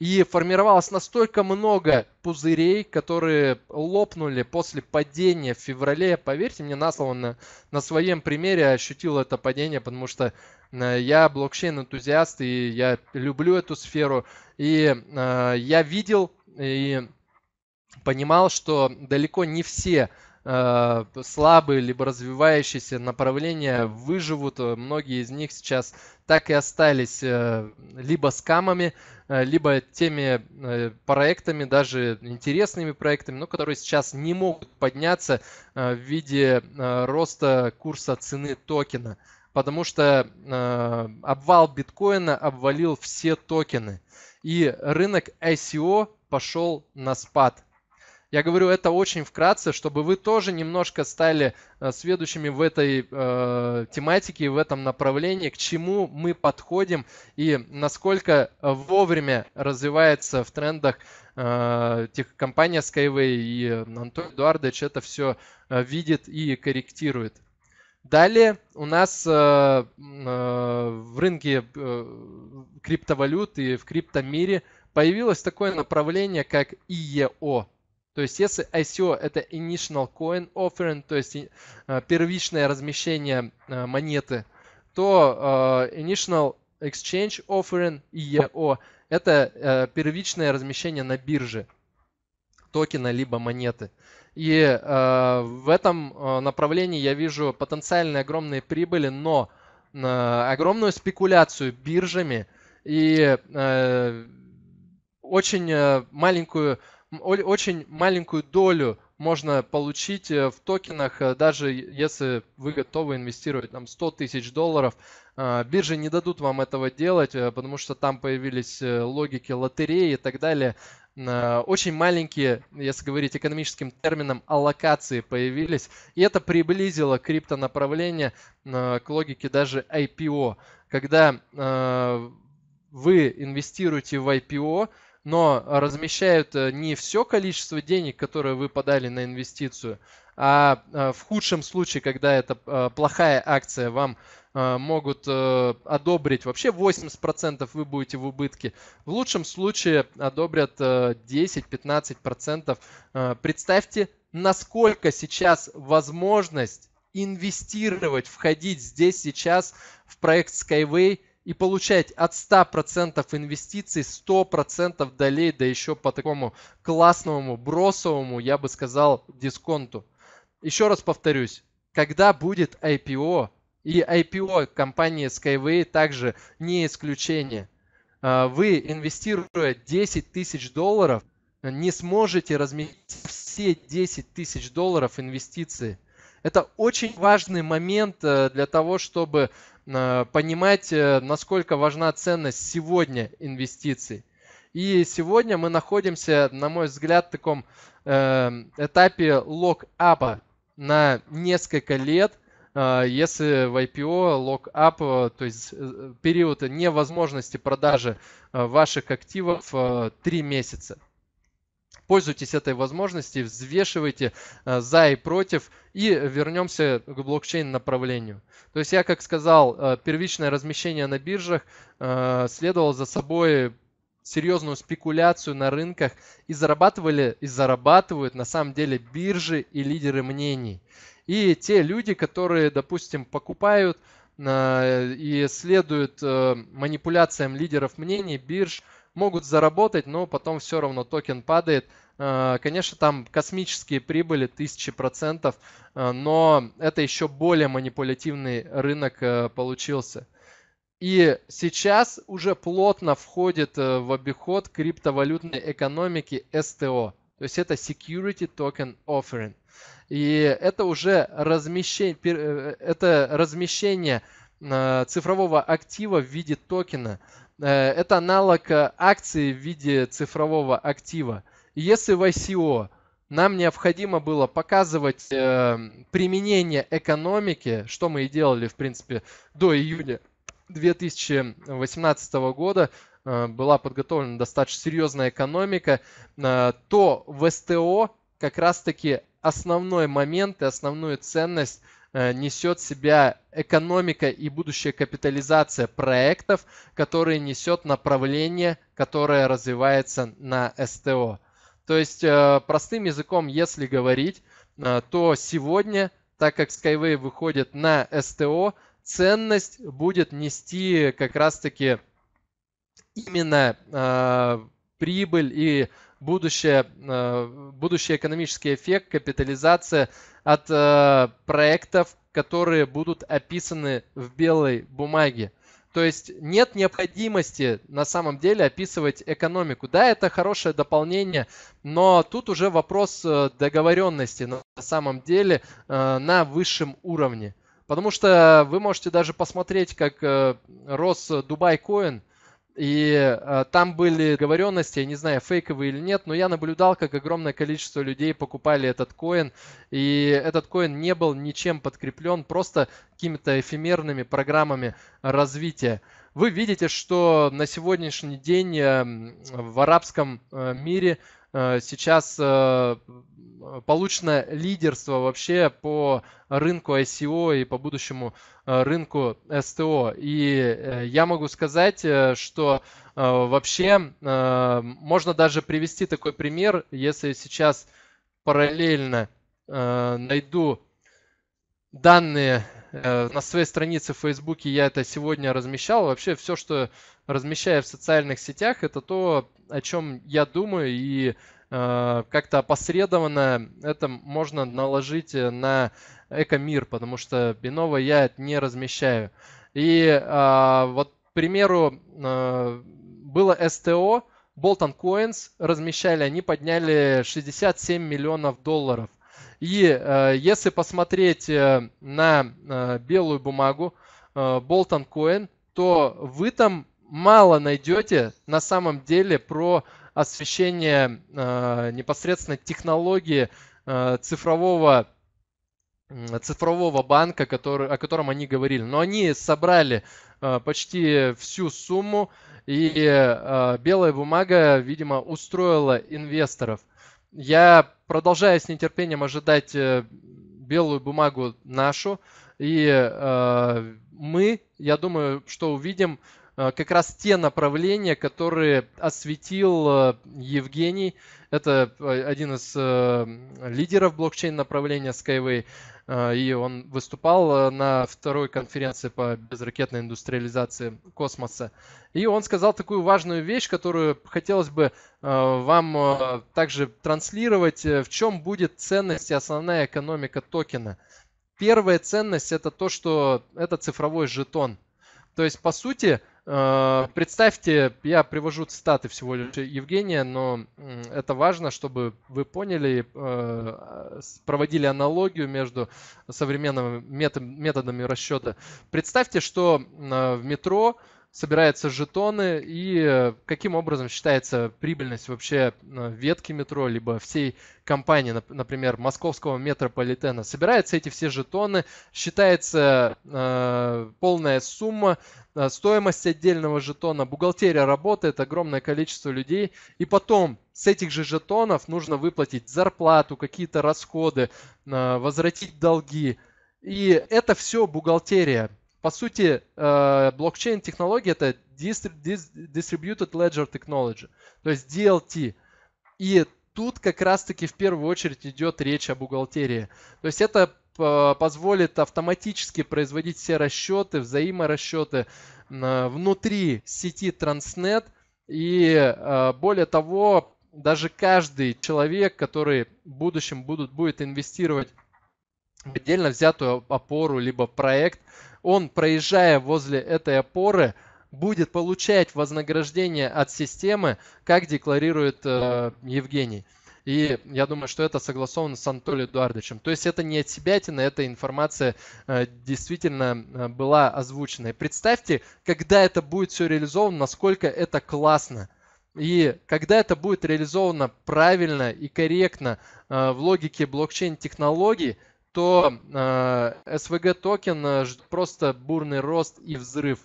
И формировалось настолько много пузырей, которые лопнули после падения в феврале. Поверьте мне на слово, на, на своем примере ощутил это падение, потому что э, я блокчейн-энтузиаст, и я люблю эту сферу. И э, я видел и понимал, что далеко не все Э, слабые, либо развивающиеся направления выживут. Э, многие из них сейчас так и остались э, либо скамами, э, либо теми э, проектами, даже интересными проектами, но которые сейчас не могут подняться э, в виде э, роста курса цены токена потому что э, обвал биткоина обвалил все токены. И рынок ICO пошел на спад. Я говорю это очень вкратце, чтобы вы тоже немножко стали э, сведущими в этой э, тематике, в этом направлении, к чему мы подходим и насколько вовремя развивается в трендах э, тех, компания Skyway и Антон Эдуардович это все э, видит и корректирует. Далее у нас э, э, в рынке э, криптовалют и в криптомире появилось такое направление, как IEO то есть если ICO это Initial Coin Offering, то есть э, первичное размещение э, монеты, то э, Initial Exchange Offering, IEO, это первичное размещение на бирже токена либо монеты. И в этом направлении я вижу потенциальные огромные прибыли, но огромную спекуляцию биржами и очень маленькую очень маленькую долю можно получить э, в токенах, э, даже если вы готовы инвестировать там 100 тысяч долларов. А, биржи не дадут вам этого делать, э, потому что там появились логики лотереи и так далее. А, очень маленькие, если говорить экономическим термином, аллокации появились. И это приблизило крипто направление а, к логике даже IPO. Когда вы инвестируете в IPO, но размещают э, не все количество денег, которое вы подали на инвестицию, а э, в худшем случае, когда это э, плохая акция, вам могут одобрить вообще 80% вы будете в убытке. В лучшем случае одобрят 10-15%. Представьте, насколько сейчас возможность инвестировать, входить здесь сейчас в проект Skyway – и получать от 100% инвестиций 100% долей, да еще по такому классному, бросовому, я бы сказал, дисконту. Еще раз повторюсь, когда будет IPO, и IPO компании Skyway также не исключение. А, вы, инвестируя 10 тысяч долларов, не сможете разместить все 10 тысяч долларов инвестиций. Это очень важный момент э, для того, чтобы Э, понимать, э, насколько важна ценность сегодня инвестиций. И сегодня мы находимся, на мой взгляд, в таком э, этапе лог-апа на несколько лет – если в IPO локап, то есть период невозможности продажи ваших активов 3 месяца. Пользуйтесь этой возможностью, взвешивайте э, за и против и вернемся к блокчейн направлению. То есть я, как сказал, э, первичное размещение на биржах э, следовало за собой серьезную спекуляцию на рынках и зарабатывали и зарабатывают на самом деле биржи и лидеры мнений. И те люди, которые, допустим, покупают и следуют манипуляциям лидеров мнений, бирж, могут заработать, но потом все равно токен падает. Э, конечно, там космические прибыли, тысячи процентов, э, но это еще более манипулятивный рынок э, получился. И сейчас уже плотно входит в обиход криптовалютной экономики СТО. То есть это Security Token Offering. И это уже размещение, это размещение цифрового актива в виде токена – Э, это аналог э, акции в виде цифрового актива. И если в ICO нам необходимо было показывать э, применение экономики, что мы и делали, в принципе, до июня 2018 года, была подготовлена достаточно серьезная экономика, то в СТО как раз-таки основной момент и основную ценность Э, несет себя экономика и будущая капитализация проектов, которые несет направление, которое развивается на СТО. То есть э, простым языком, если говорить, э, то сегодня, так как Skyway выходит на СТО, ценность будет нести как раз-таки именно прибыль и будущее, э, будущий экономический эффект капитализация от э, проектов, которые будут описаны в белой бумаге. То есть нет необходимости на самом деле описывать экономику. Да, это хорошее дополнение, но тут уже вопрос э, договоренности на самом деле на высшем уровне. Потому что вы можете даже посмотреть, как рос Дубай Коин – и э, там были договоренности, я не знаю, фейковые или нет, но я наблюдал, как огромное количество людей покупали этот коин, и этот коин не был ничем подкреплен, просто какими-то эфемерными программами развития. Вы видите, что на сегодняшний день эм, в арабском э, мире Э, сейчас э, получено лидерство вообще по рынку ICO и по будущему э, рынку СТО. И я могу сказать, что вообще можно даже привести такой пример, если сейчас параллельно найду данные э, на своей странице в Фейсбуке я это сегодня размещал. Вообще все, что размещаю в социальных сетях, это то, о чем я думаю, и э, как-то опосредованно это можно наложить э, на эко-мир, потому что иного я не размещаю. И э, вот, к примеру, э, было СТО, Bolton Coins размещали, они подняли 67 миллионов долларов. И э, если посмотреть э, на э, белую бумагу э, Bolton Coin, то вы там мало найдете на самом деле про освещение э, непосредственно технологии э, цифрового цифрового банка, который, о котором они говорили. Но они собрали э, почти всю сумму, и э, белая бумага, видимо, устроила инвесторов. Я продолжаю с нетерпением ожидать э, белую бумагу нашу. И э, мы, я думаю, что увидим э, как раз те направления, которые осветил э, Евгений. Это э, один из э, лидеров блокчейн направления Skyway. А, и он выступал э, на второй конференции по безракетной индустриализации космоса. И он сказал такую важную вещь, которую хотелось бы а, вам а, также транслировать, э, в чем будет ценность и основная экономика токена. Первая ценность это то, что это цифровой жетон. То есть, по сути, Э, представьте, я привожу цитаты всего лишь Евгения, но это важно, чтобы вы поняли, э, проводили аналогию между современными методами расчета. Представьте, что э, в метро собираются жетоны и э, каким образом считается прибыльность вообще э, ветки метро, либо всей компании, например, московского метрополитена. Собираются эти все жетоны, считается э, полная сумма, э, стоимость отдельного жетона, бухгалтерия работает, огромное количество людей, и потом с этих же жетонов нужно выплатить зарплату, какие-то расходы, э, возвратить долги. И это все бухгалтерия. По сути, э, блокчейн-технология это Distributed Ledger Technology, то есть DLT. И тут как раз-таки в первую очередь идет речь о бухгалтерии. То есть это э, позволит автоматически производить все расчеты, взаиморасчеты э, внутри сети Transnet. И более того, даже каждый человек, который в будущем будут, будет инвестировать в отдельно взятую опору, либо проект, он, проезжая возле этой опоры, будет получать вознаграждение от системы, как декларирует э, Евгений. И я думаю, что это согласовано с Анатолием Эдуардовичем. То есть это не от себя тина, эта информация э, действительно э, была озвучена. И представьте, когда это будет все реализовано, насколько это классно. И когда это будет реализовано правильно и корректно э, в логике блокчейн-технологий, то э, СВГ токен а, просто бурный рост и взрыв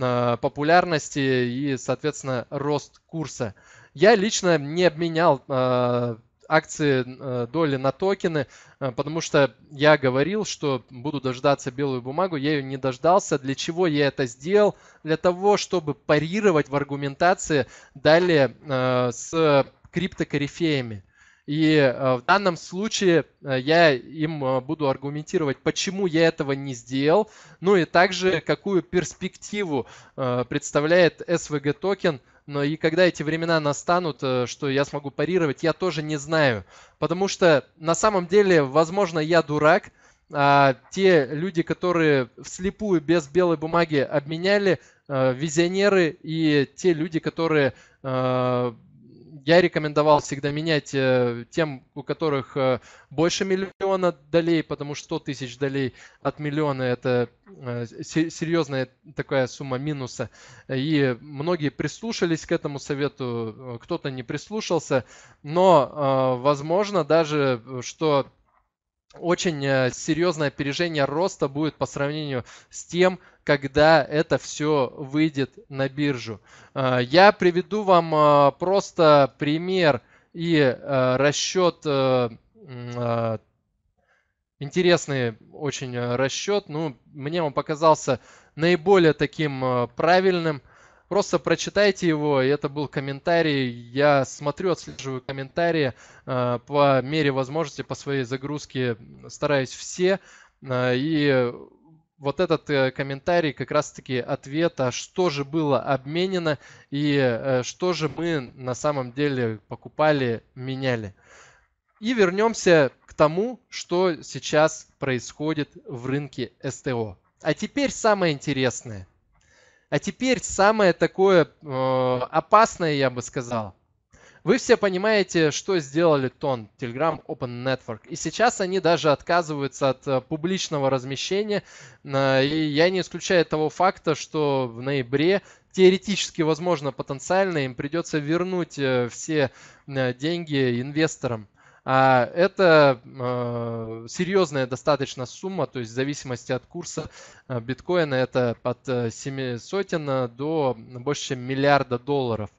э, популярности и, соответственно, рост курса. Я лично не обменял э, акции э, доли на токены, э, потому что я говорил, что буду дождаться белую бумагу, я ее не дождался. Для чего я это сделал? Для того, чтобы парировать в аргументации далее э, с криптокорифеями. И э, в данном случае э, я им э, буду аргументировать, почему я этого не сделал, ну и также какую перспективу представляет SVG токен но и когда эти времена настанут, что я смогу парировать, я тоже не знаю. Потому что на самом деле, возможно, я дурак, а те люди, которые вслепую без белой бумаги обменяли, визионеры и те люди, которые я рекомендовал всегда менять э, тем, у которых э, больше миллиона долей, потому что 100 тысяч долей от миллиона – это э, серьезная такая сумма минуса. И многие прислушались к этому совету, кто-то не прислушался. Но, возможно, даже что очень серьезное опережение роста будет по сравнению с тем, когда это все выйдет на биржу. Э, я приведу вам э, просто пример и э, расчет, интересный очень расчет. Ну, мне он показался наиболее таким правильным. Просто прочитайте его, это был комментарий. Я смотрю, отслеживаю комментарии по мере возможности, по своей загрузке стараюсь все. И вот этот э, комментарий как раз-таки ответа, что же было обменено и э, что же мы на самом деле покупали, меняли. И вернемся к тому, что сейчас происходит в рынке СТО. А теперь самое интересное. А теперь самое такое э, опасное, я бы сказал. Вы все понимаете, что сделали Тон, Telegram Open Network. И сейчас они даже отказываются от э, публичного размещения. Э, и я не исключаю того факта, что в ноябре теоретически, возможно, потенциально им придется вернуть э, все деньги инвесторам. А это э, серьезная достаточно сумма, то есть в зависимости от курса биткоина это от 700 до больше чем миллиарда долларов.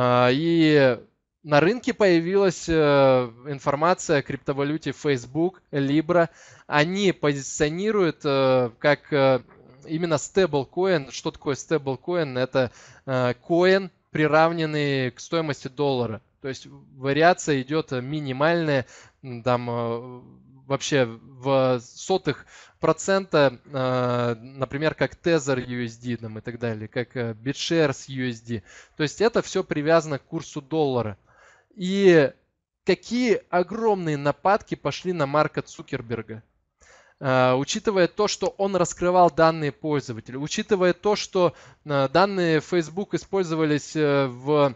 А, и на рынке появилась э, информация о криптовалюте Facebook, Libra. Они позиционируют э, как э, именно стеблкоин. Что такое стеблкоин? Это коин, приравненный к стоимости доллара. То есть вариация идет минимальная, там вообще в сотых процента, э, например, как Tether USD там, и так далее, как э, BitShares USD. То есть это все привязано к курсу доллара. И какие огромные нападки пошли на Марка Цукерберга. Э, учитывая то, что он раскрывал данные пользователей, учитывая то, что данные Facebook использовались в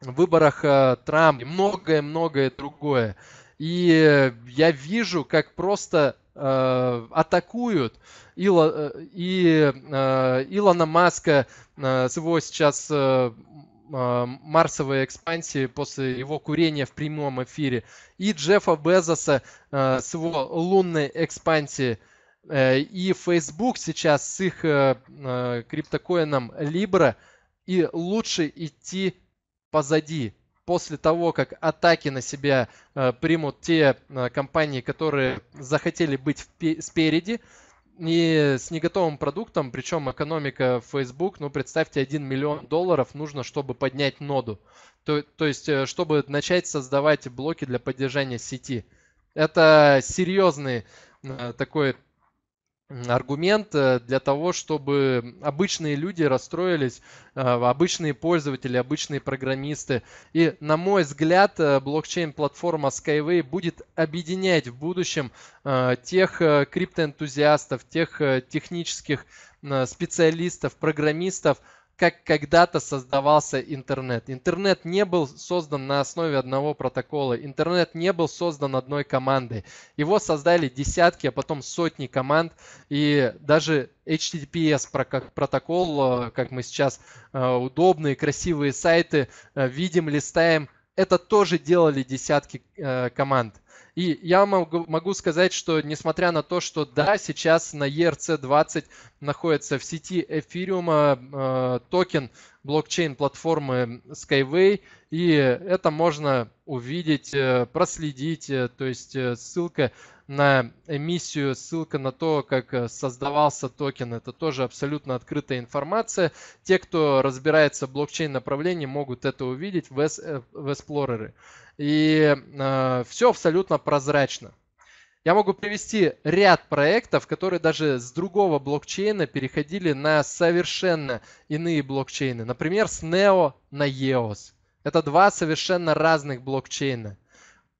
выборах Трампа и многое-многое другое. И я вижу, как просто э, атакуют Ило, э, и э, Илона Маска э, с его сейчас э, э марсовой экспансии после его курения в прямом эфире и Джеффа Безоса э, с его лунной экспансии э, и Facebook сейчас с их э, э криптокоином Libra и лучше идти позади после того, как атаки на себя э, примут те э, компании, которые захотели быть спереди, и с неготовым продуктом, причем экономика Facebook, ну, представьте, 1 миллион долларов нужно, чтобы поднять ноду. То, то есть, э, чтобы начать создавать блоки для поддержания сети. Это серьезный такой аргумент э, для того, чтобы обычные люди расстроились, э, обычные пользователи, обычные программисты. И, на мой взгляд, э, блокчейн-платформа Skyway будет объединять в будущем тех криптоэнтузиастов, тех технических специалистов, программистов, как когда-то создавался интернет. Интернет не был создан на основе одного протокола, интернет не был создан одной командой. Его создали десятки, а потом сотни команд, и даже HTTPS протокол, э, как мы сейчас э, удобные, красивые сайты э, видим, листаем, это тоже делали десятки команд. И я могу, могу сказать, что несмотря на то, что да, сейчас на ERC20 находится в сети эфириума э, а, токен блокчейн-платформы Skyway, и это можно увидеть, э, проследить, э, то есть э, ссылка на эмиссию, ссылка на то, как создавался токен, это тоже абсолютно открытая информация. Те, кто разбирается в блокчейн-направлении, могут это увидеть в, в Explorer. И э, все абсолютно прозрачно. Я могу привести ряд проектов, которые даже с другого блокчейна переходили на совершенно иные блокчейны. Например, с Neo на EOS. Это два совершенно разных блокчейна.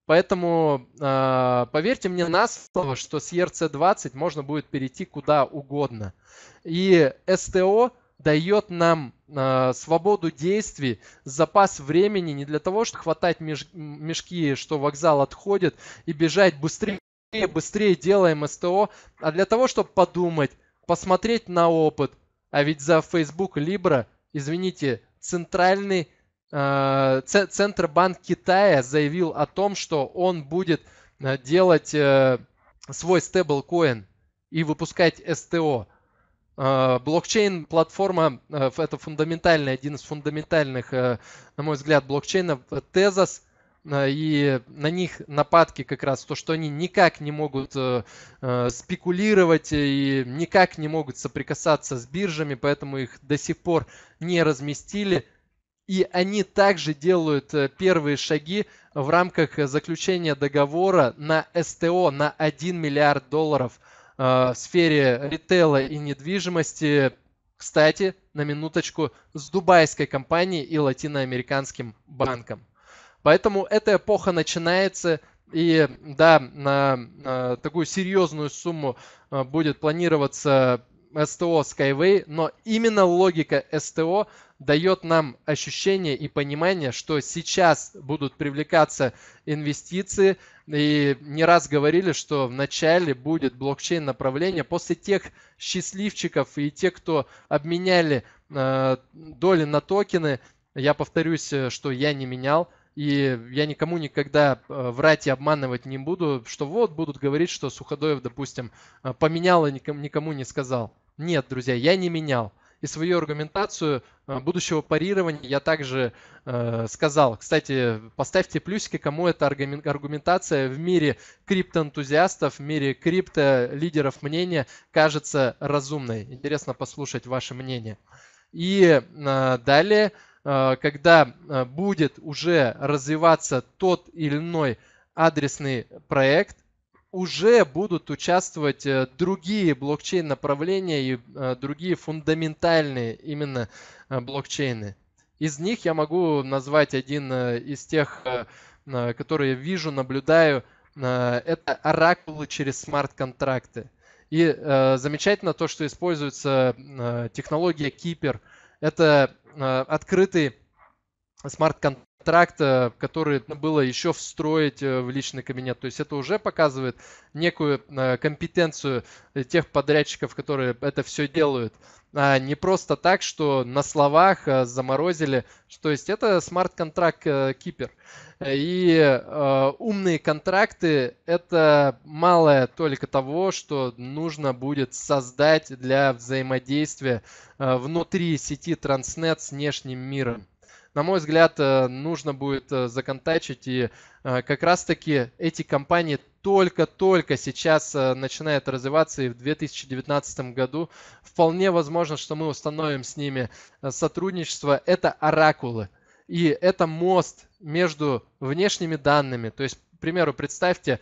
Поэтому э, поверьте мне на слово, что с ERC20 можно будет перейти куда угодно. И STO дает нам э, свободу действий, запас времени не для того, чтобы хватать меж, мешки, что вокзал отходит, и бежать быстрее быстрее, быстрее делаем СТО, а для того, чтобы подумать, посмотреть на опыт. А ведь за Facebook Libra, извините, центральный э, Центробанк Китая заявил о том, что он будет э, делать э, свой стеблкоин и выпускать СТО. Э, Блокчейн-платформа э, – это фундаментальный, один из фундаментальных, на мой взгляд, блокчейнов Tezos – Э, и на них нападки как раз, то, что они никак не могут э, э, спекулировать и никак не могут соприкасаться с биржами, поэтому их до сих пор не разместили. И они также делают первые шаги в рамках заключения договора на СТО на 1 миллиард долларов в сфере ритейла и недвижимости. Кстати, на минуточку, с дубайской компанией и латиноамериканским банком. Поэтому эта эпоха начинается, и да, на, на такую серьезную сумму э, будет планироваться СТО Skyway, но именно логика СТО дает нам ощущение и понимание, что сейчас будут привлекаться инвестиции. И не раз говорили, что в начале будет блокчейн направление. После тех счастливчиков и тех, кто обменяли э, доли на токены, я повторюсь, э, что я не менял, и я никому никогда э, врать и обманывать не буду, что вот будут говорить, что Суходоев, допустим, э, поменял и никому не сказал. Нет, друзья, я не менял. И свою аргументацию э, будущего парирования я также э, сказал. Кстати, поставьте плюсики, кому эта аргументация в мире криптоэнтузиастов, в мире крипто-лидеров мнения кажется разумной. Интересно послушать ваше мнение. И э, далее Э, когда э, будет уже развиваться тот или иной адресный проект, уже будут участвовать э, другие блокчейн направления и другие фундаментальные именно блокчейны. Из них я могу назвать один из тех, которые вижу, наблюдаю. Это оракулы через смарт-контракты. И замечательно то, что используется технология Keeper. Это Э, открытый смарт-контракт контракт, э, который было еще встроить э, в личный кабинет. То есть это уже показывает некую компетенцию тех подрядчиков, которые это все делают а не просто так, что на словах э, заморозили. То есть это смарт-контракт кипер. Э, И э, умные контракты – это малое только того, что нужно будет создать для взаимодействия внутри сети Transnet с внешним миром на мой взгляд, э, нужно будет э, законтачить. И э, как раз-таки эти компании только-только сейчас начинают развиваться, и в 2019 году вполне возможно, что мы установим с ними сотрудничество. Это оракулы. И это мост между внешними данными. То есть, к примеру, представьте,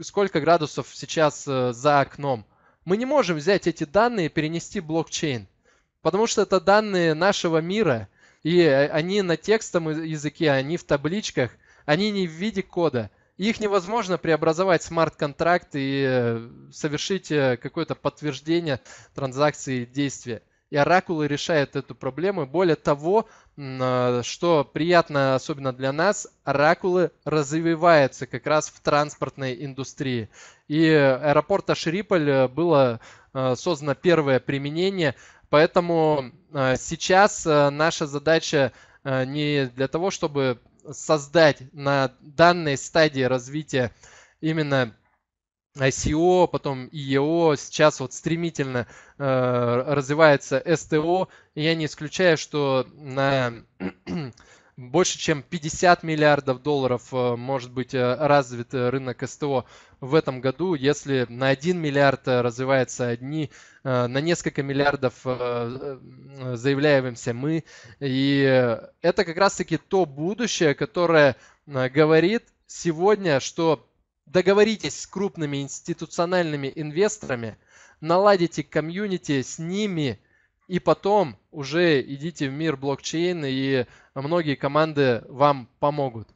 сколько градусов сейчас за окном. Мы не можем взять эти данные и перенести в блокчейн, потому что это данные нашего мира, и э, они на текстовом языке, они в табличках, они не в виде кода. Их невозможно преобразовать в смарт-контракт и э, совершить э, какое-то подтверждение транзакции действия. И оракулы решают эту проблему. Более того, что приятно особенно для нас, оракулы развиваются как раз в транспортной индустрии. И аэропорта Шриполь было создано первое применение Поэтому э, сейчас э, наша задача э, не для того, чтобы создать на данной стадии развития именно ICO, потом IEO, сейчас вот стремительно развивается STO. я не исключаю, что на больше чем 50 миллиардов долларов э, может быть э, развит э, рынок СТО в этом году, если на 1 миллиард развиваются одни, на несколько миллиардов заявляемся мы. И это как раз-таки то будущее, которое говорит сегодня, что договоритесь с крупными институциональными инвесторами, наладите комьюнити с ними – и потом уже идите в мир блокчейна и многие команды вам помогут.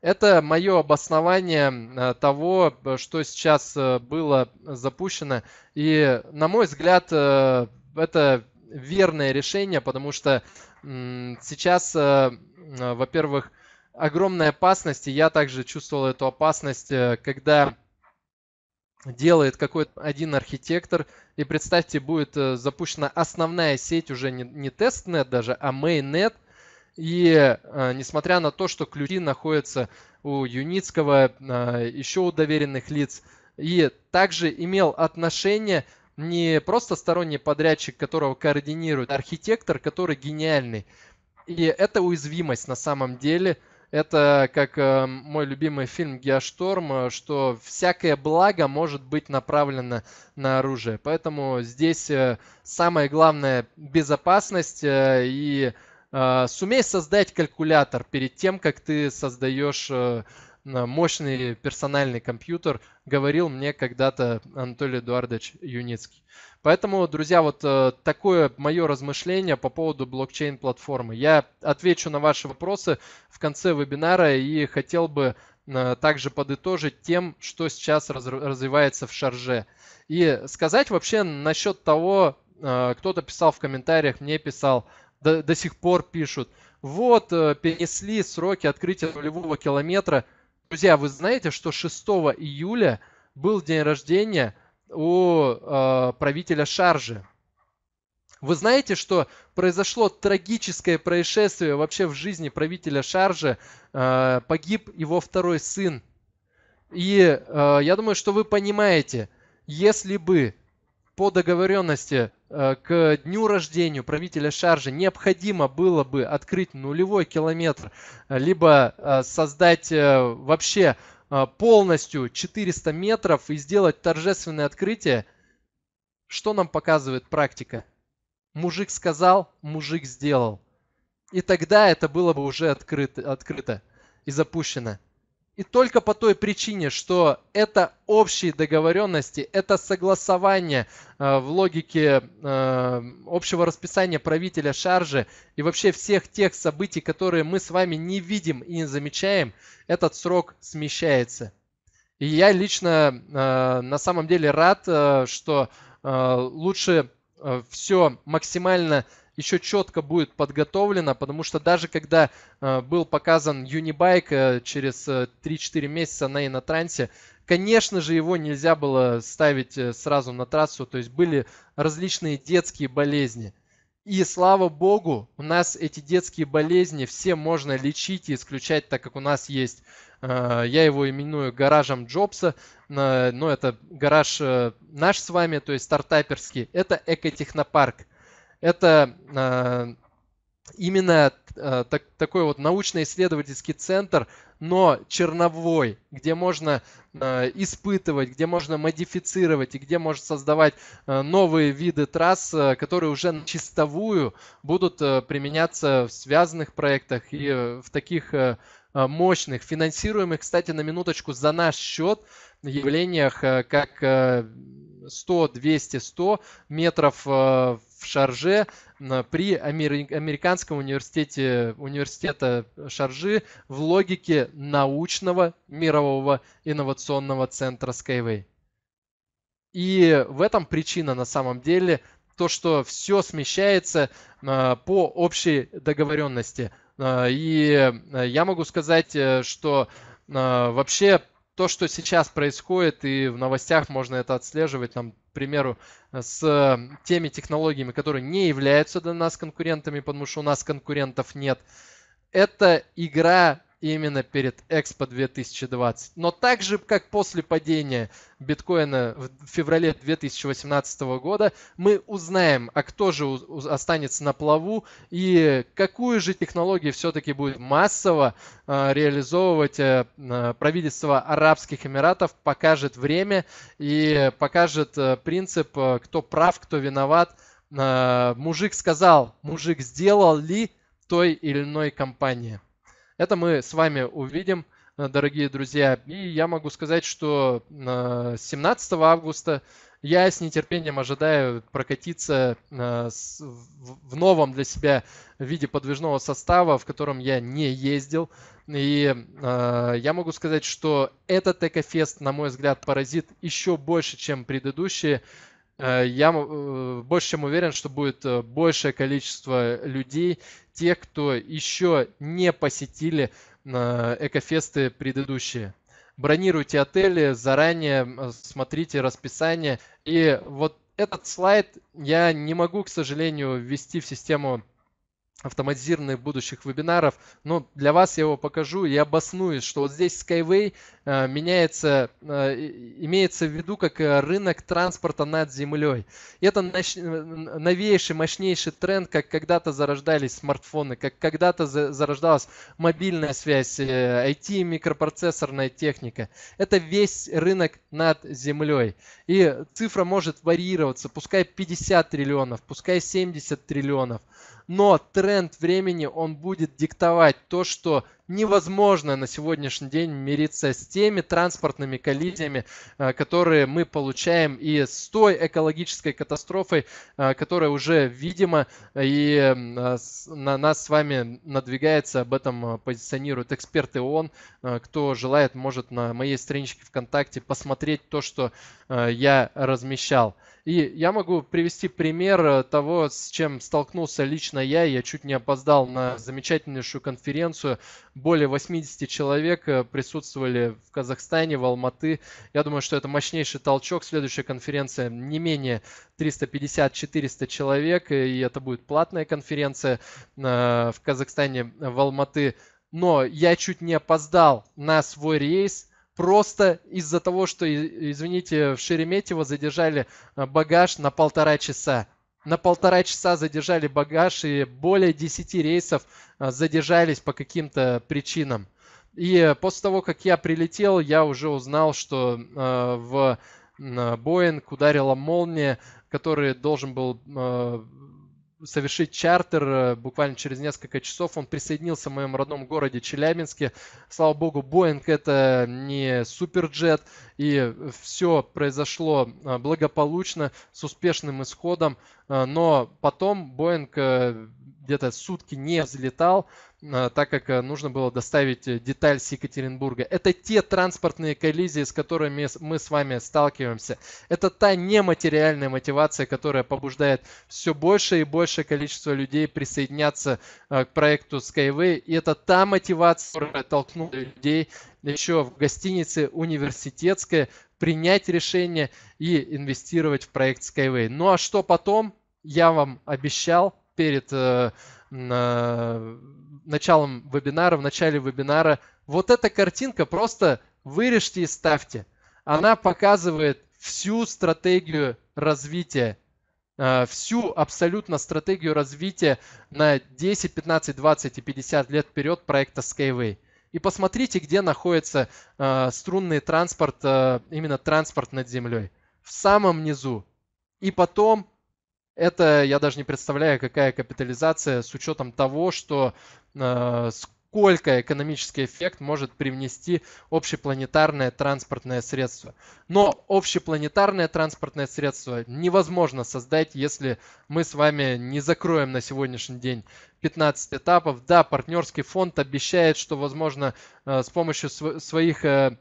Это мое обоснование э, того, что сейчас э, было запущено. И, на мой взгляд, э, это верное решение, потому что сейчас, во-первых, огромная опасность, и я также чувствовал эту опасность, когда делает какой-то один архитектор, и представьте, будет э, запущена основная сеть уже не, не тестнет даже, а mainnet, и э, несмотря на то, что ключи находятся у Юницкого, э, еще у доверенных лиц, и также имел отношение не просто сторонний подрядчик, которого координирует, а архитектор, который гениальный. И это уязвимость на самом деле – это как э, мой любимый фильм «Геошторм», э, что всякое благо может быть направлено на оружие. Поэтому здесь э, самое главное – безопасность э, и э, сумей создать калькулятор перед тем, как ты создаешь... Э, мощный персональный компьютер, говорил мне когда-то Анатолий Эдуардович Юницкий. Поэтому, друзья, вот э, такое мое размышление по поводу блокчейн-платформы. Я отвечу на ваши вопросы в конце вебинара и хотел бы э, также подытожить тем, что сейчас развивается в шарже. И сказать вообще насчет того, э, кто-то писал в комментариях, мне писал, до, до сих пор пишут, вот, перенесли сроки открытия нулевого километра – Друзья, вы знаете, что 6 июля был день рождения у э, правителя Шаржи. Вы знаете, что произошло трагическое происшествие вообще в жизни правителя Шаржи. Э, погиб его второй сын. И э, я думаю, что вы понимаете, если бы по договоренности э, к дню рождения правителя Шаржа необходимо было бы открыть нулевой километр, э, либо э, создать вообще полностью 400 метров и сделать торжественное открытие, что нам показывает практика? Мужик сказал, мужик сделал. И тогда это было бы уже открыто, открыто и запущено. И только по той причине, что это общие договоренности, это согласование э, в логике э, общего расписания правителя шаржи и вообще всех тех событий, которые мы с вами не видим и не замечаем, этот срок смещается. И я лично э, на самом деле рад, что лучше все максимально еще четко будет подготовлена, потому что даже когда э, был показан Юнибайк э, через 3-4 э, месяца на инотрансе, Конечно же, его нельзя было ставить сразу на трассу, то есть были различные детские болезни. И слава богу, у нас эти детские болезни все можно лечить и исключать, так как у нас есть, я его именую гаражем Джобса, но это гараж наш с вами, то есть стартаперский, это экотехнопарк это э, именно э, так, такой вот научно-исследовательский центр, но черновой, где можно э, испытывать, где можно модифицировать и где можно создавать новые виды трасс, которые уже на чистовую будут применяться в связанных проектах и в таких мощных, финансируемых, кстати, на минуточку за наш счет явлениях, как 100, 200, 100 метров в в Шарже при Американском университете университета Шаржи в логике научного мирового инновационного центра Skyway. И в этом причина на самом деле то, что все смещается по общей договоренности. Э, и э, я могу сказать, э, что вообще то, что сейчас происходит, и в новостях можно это отслеживать, там примеру, с теми технологиями, которые не являются для нас конкурентами, потому что у нас конкурентов нет. Это игра именно перед Экспо 2020. Но так же, как после падения биткоина в феврале 2018 года, мы узнаем, а кто же останется на плаву и какую же технологию все-таки будет массово а, реализовывать э, правительство Арабских Эмиратов, покажет время и покажет э, принцип, э, кто прав, кто виноват. А, мужик сказал, мужик сделал ли той или иной компании. Это мы с вами увидим, э, дорогие друзья. И я могу сказать, что 17 э, августа я с нетерпением ожидаю прокатиться э, в новом для себя виде подвижного состава, в котором я не ездил. И я могу сказать, что этот экофест, на мой взгляд, поразит еще больше, чем предыдущие. Э, я э, больше чем уверен, что будет э, большее количество людей, тех, кто еще не посетили экофесты предыдущие. Бронируйте отели заранее, смотрите расписание. И вот этот слайд я не могу, к сожалению, ввести в систему автоматизированных будущих вебинаров. Но для вас я его покажу и обосную, что вот здесь Skyway э, меняется, э, имеется в виду как э, рынок транспорта над землей. Это новейший, мощнейший тренд, как когда-то зарождались смартфоны, как когда-то зарождалась мобильная связь, IT, микропроцессорная техника. Это весь рынок над землей. И цифра может варьироваться, пускай 50 триллионов, пускай 70 триллионов но тренд времени он будет диктовать то, что невозможно на сегодняшний день мириться с теми транспортными коллизиями, а, которые мы получаем и с той экологической катастрофой, а, которая уже видимо и а, на нас с вами надвигается, об этом позиционируют эксперты ООН. Кто желает, может на моей страничке ВКонтакте посмотреть то, что я размещал. И я могу привести пример э, того, с чем столкнулся лично я. Я чуть не опоздал на замечательнейшую конференцию более 80 человек э, присутствовали в Казахстане, в Алматы. Я думаю, что это мощнейший толчок. Следующая конференция не менее 350-400 человек, э, и это будет платная конференция э, в Казахстане, в Алматы. Но я чуть не опоздал на свой рейс, просто из-за того, что, извините, в Шереметьево задержали багаж на полтора часа на полтора часа задержали багаж, и более 10 рейсов а, задержались по каким-то причинам. И э, после того, как я прилетел, я уже узнал, что э, в э, Боинг ударила молния, который должен был э, совершить чартер. Э, буквально через несколько часов он присоединился в моем родном городе Челябинске. Слава богу, Боинг это не суперджет. И все произошло э, благополучно, с успешным исходом. Э, но потом Боинг где-то сутки не взлетал. Э, так как э, нужно было доставить э, деталь с Екатеринбурга. Это те транспортные коллизии, с которыми мы с вами сталкиваемся. Это та нематериальная мотивация, которая побуждает все больше и большее количество людей присоединяться к проекту Skyway. И это та мотивация, которая толкнула людей еще в гостинице университетская принять решение и инвестировать в проект Skyway. Ну а что потом? Я вам обещал перед началом вебинара, в начале вебинара. Вот эта картинка просто вырежьте и ставьте. Она показывает всю стратегию развития, э, всю абсолютно стратегию развития на 10, 15, 20 и 50 лет вперед проекта Skyway. И посмотрите, где находится э, струнный транспорт, э, именно транспорт над землей. В самом низу. И потом это я даже не представляю, какая капитализация с учетом того, что э, сколько экономический эффект может привнести общепланетарное транспортное средство. Но общепланетарное транспортное средство невозможно создать, если мы с вами не закроем на сегодняшний день 15 этапов. Да, партнерский фонд обещает, что, возможно, э, с помощью своих э,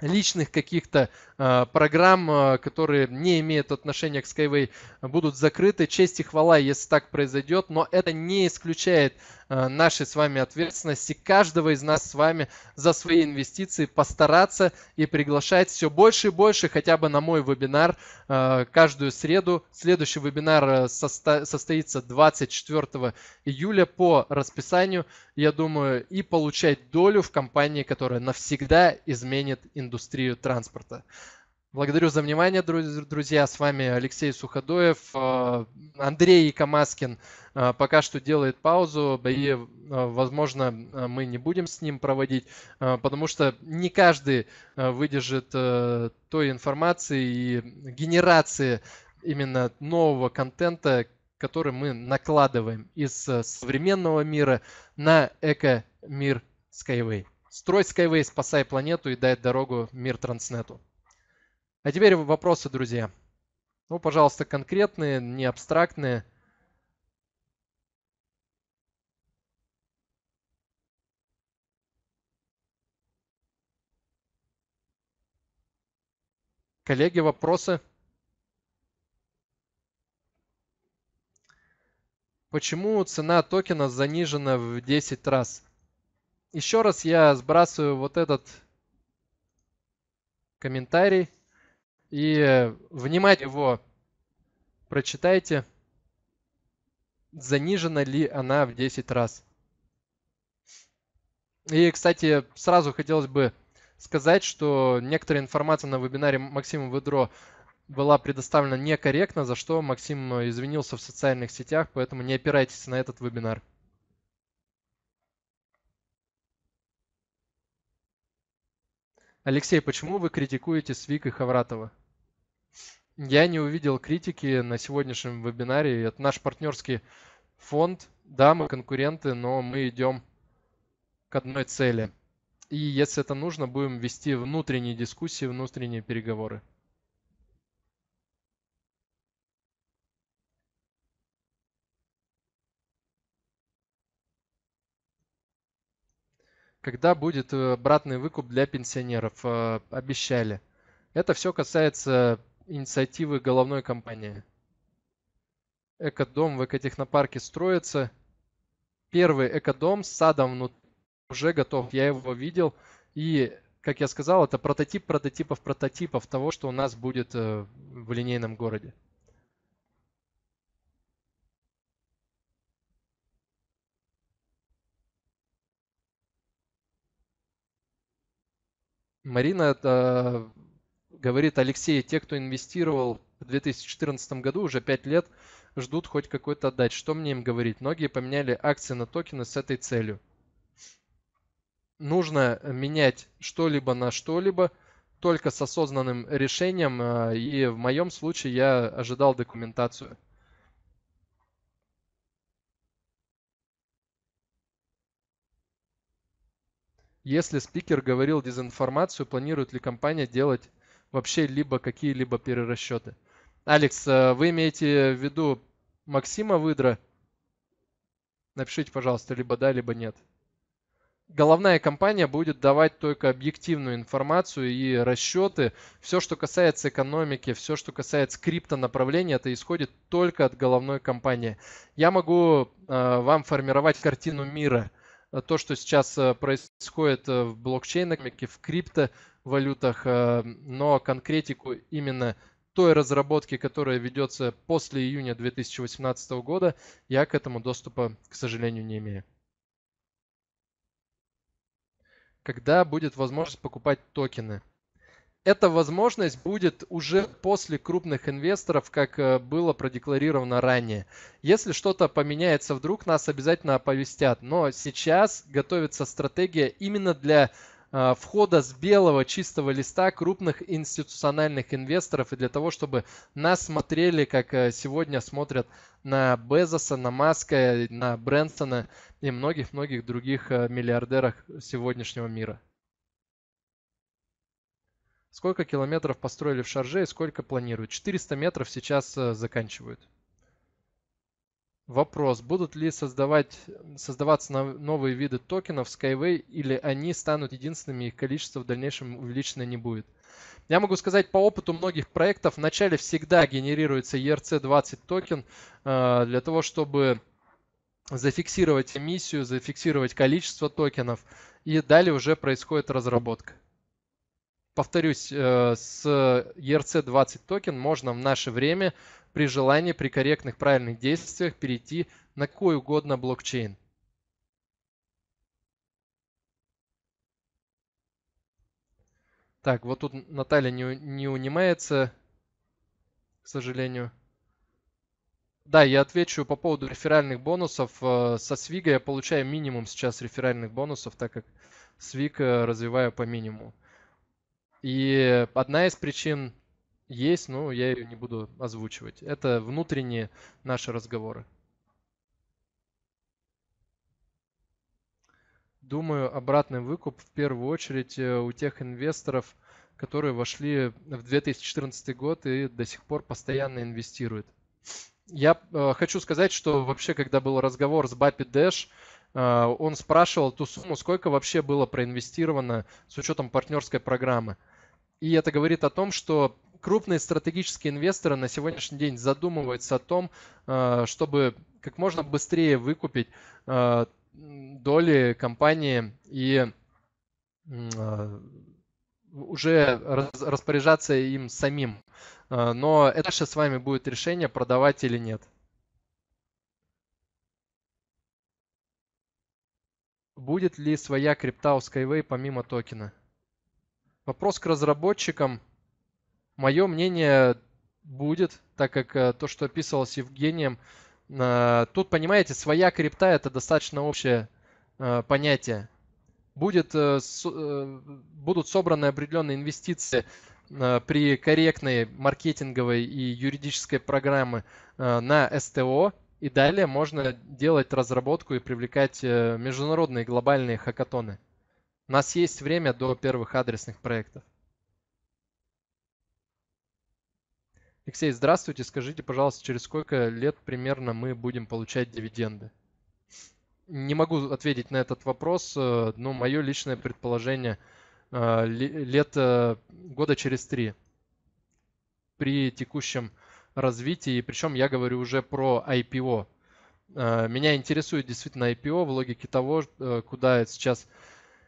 личных каких-то э, программ, э, которые не имеют отношения к Skyway, будут закрыты. Честь и хвала, если так произойдет, но это не исключает Э, нашей с вами ответственности, каждого из нас с вами за свои инвестиции постараться и приглашать все больше и больше хотя бы на мой вебинар э, каждую среду. Следующий вебинар э, состоится 24 июля по расписанию, я думаю, и получать долю в компании, которая навсегда изменит индустрию транспорта. Благодарю за внимание, друзья. С вами Алексей Суходоев, э, Андрей Камаскин э, пока что делает паузу, и, э, возможно, мы не будем с ним проводить, потому что не каждый выдержит той информации и генерации именно нового контента, который мы накладываем из современного мира на эко-мир Skyway. Строй Skyway, спасай планету и дай дорогу мир Транснету. А теперь вопросы, друзья. Ну, пожалуйста, конкретные, не абстрактные. Коллеги, вопросы? Почему цена токена занижена в 10 раз? Еще раз я сбрасываю вот этот комментарий. И внимать его прочитайте, занижена ли она в 10 раз. И, кстати, сразу хотелось бы сказать, что некоторая информация на вебинаре Максима Ведро была предоставлена некорректно, за что Максим извинился в социальных сетях, поэтому не опирайтесь на этот вебинар. Алексей, почему вы критикуете Свик и Хавратова? Я не увидел критики на сегодняшнем вебинаре. Это наш партнерский фонд. Да, мы конкуренты, но мы идем к одной цели. И если это нужно, будем вести внутренние дискуссии, внутренние переговоры. когда будет э, обратный выкуп для пенсионеров, э, обещали. Это все касается инициативы головной компании. Экодом в экотехнопарке строится. Первый экодом с садом внутри уже готов, я его видел. И, как я сказал, это прототип прототипов прототипов того, что у нас будет э, в линейном городе. Марина это говорит Алексей, те, кто инвестировал в 2014 году, уже 5 лет ждут хоть какой-то отдать. Что мне им говорить? Многие поменяли акции на токены с этой целью. Нужно менять что-либо на что-либо только с осознанным решением. Э, и в моем случае я ожидал документацию. Если спикер говорил дезинформацию, планирует ли компания делать вообще либо какие-либо перерасчеты? Алекс, э, вы имеете в виду Максима Выдра? Напишите, пожалуйста, либо да, либо нет. Головная компания будет давать только объективную информацию и расчеты. Все, что касается экономики, все, что касается криптонаправления, это исходит только от головной компании. Я могу э, вам формировать картину мира – Э, то, что сейчас э, происходит э, в блокчейн-экономике, в криптовалютах, но конкретику именно той разработки, которая ведется после июня 2018 года, я к этому доступа, к сожалению, не имею. Когда будет возможность покупать токены? эта возможность будет уже после крупных инвесторов, как э, было продекларировано ранее. Если что-то поменяется вдруг, нас обязательно оповестят. Но сейчас готовится стратегия именно для э, входа с белого чистого листа крупных институциональных инвесторов и для того, чтобы нас смотрели, как э, сегодня смотрят на Безоса, на Маска, на Брэнсона и многих-многих других миллиардерах сегодняшнего мира. Сколько километров построили в Шарже и сколько планируют? 400 метров сейчас э, заканчивают. Вопрос, будут ли создавать, создаваться новые виды токенов Skyway или они станут единственными, их количество в дальнейшем увеличено не будет? Я могу сказать по опыту многих проектов, вначале всегда генерируется ERC-20 токен э, для того, чтобы зафиксировать эмиссию, зафиксировать количество токенов, и далее уже происходит разработка повторюсь, э, с ERC20 токен можно в наше время при желании, при корректных правильных действиях перейти на какой угодно блокчейн. Так, вот тут Наталья не, не унимается, к сожалению. Да, я отвечу по поводу реферальных бонусов. Э, со Свига я получаю минимум сейчас реферальных бонусов, так как Свиг э, развиваю по минимуму. И одна из причин есть, но я ее не буду озвучивать. Это внутренние наши разговоры. Думаю, обратный выкуп в первую очередь э, у тех инвесторов, которые вошли в 2014 год и до сих пор постоянно инвестируют. Я э, хочу сказать, что вообще, когда был разговор с Бапи Дэш, а, он спрашивал ту сумму, сколько вообще было проинвестировано с учетом партнерской программы. И это говорит о том, что крупные стратегические инвесторы на сегодняшний день задумываются о том, а, чтобы как можно быстрее выкупить а, доли компании и уже распоряжаться им самим. Но это же с вами будет решение, продавать или нет. Будет ли своя крипта у Skyway помимо токена? Вопрос к разработчикам. Мое мнение будет, так как э, то, что описывалось Евгением, э, тут, понимаете, своя крипта это достаточно общее э, понятие. Будет, будут собраны определенные инвестиции при корректной маркетинговой и юридической программе на СТО, и далее можно делать разработку и привлекать э, международные глобальные хакатоны. У нас есть время до первых адресных проектов. Алексей, здравствуйте. Скажите, пожалуйста, через сколько лет примерно мы будем получать дивиденды? Не могу ответить на этот вопрос, э, но мое личное предположение э, лет года через три при текущем развитии. Причем я говорю уже про IPO. Э, меня интересует действительно IPO в логике того, э, куда сейчас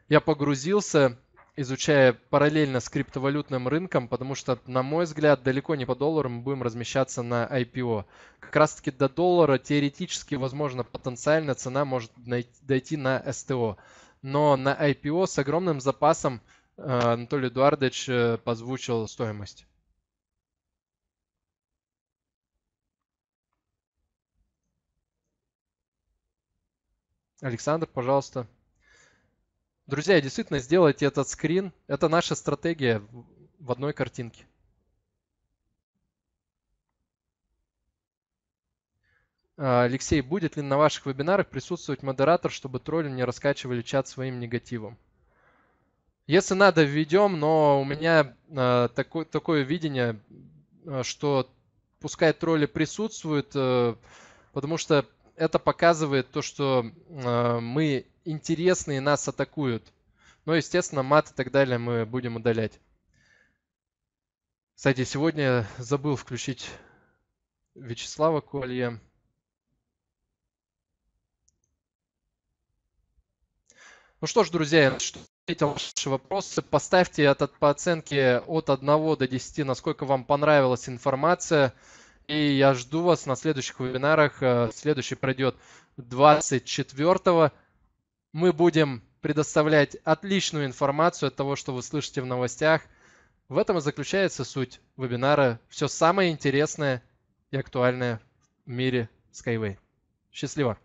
я погрузился, изучая параллельно с криптовалютным рынком, потому что, на мой взгляд, далеко не по доллару мы будем размещаться на IPO. Как раз-таки до доллара теоретически, возможно, потенциально цена может дойти на СТО. Но на IPO с огромным запасом э, Анатолий Эдуардович позвучил стоимость. Александр, пожалуйста. Друзья, действительно сделайте этот скрин. Это наша стратегия в одной картинке. А, Алексей, будет ли на ваших вебинарах присутствовать модератор, чтобы тролли не раскачивали чат своим негативом? Если надо, введем, но у меня э, а, такое, такое видение, а, что пускай тролли присутствуют, э, потому что это показывает то, что э, мы интересны и нас атакуют. Но, ну, естественно, мат и так далее мы будем удалять. Кстати, сегодня забыл включить Вячеслава Колье. Ну что ж, друзья, что ответил ваши вопросы. Поставьте этот по оценке от 1 до 10, насколько вам понравилась информация. И я жду вас на следующих вебинарах. Э, следующий пройдет 24 Мы будем предоставлять отличную информацию от того, что вы слышите в новостях. В этом и заключается суть вебинара. Все самое интересное и актуальное в мире Skyway. Счастливо!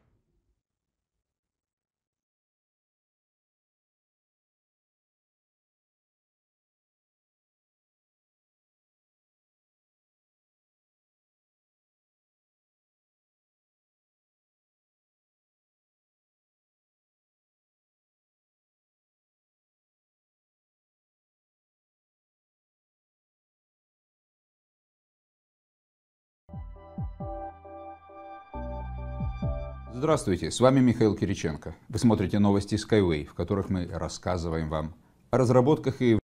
Здравствуйте, с вами Михаил Кириченко. Вы смотрите новости Skyway, в которых мы рассказываем вам о разработках и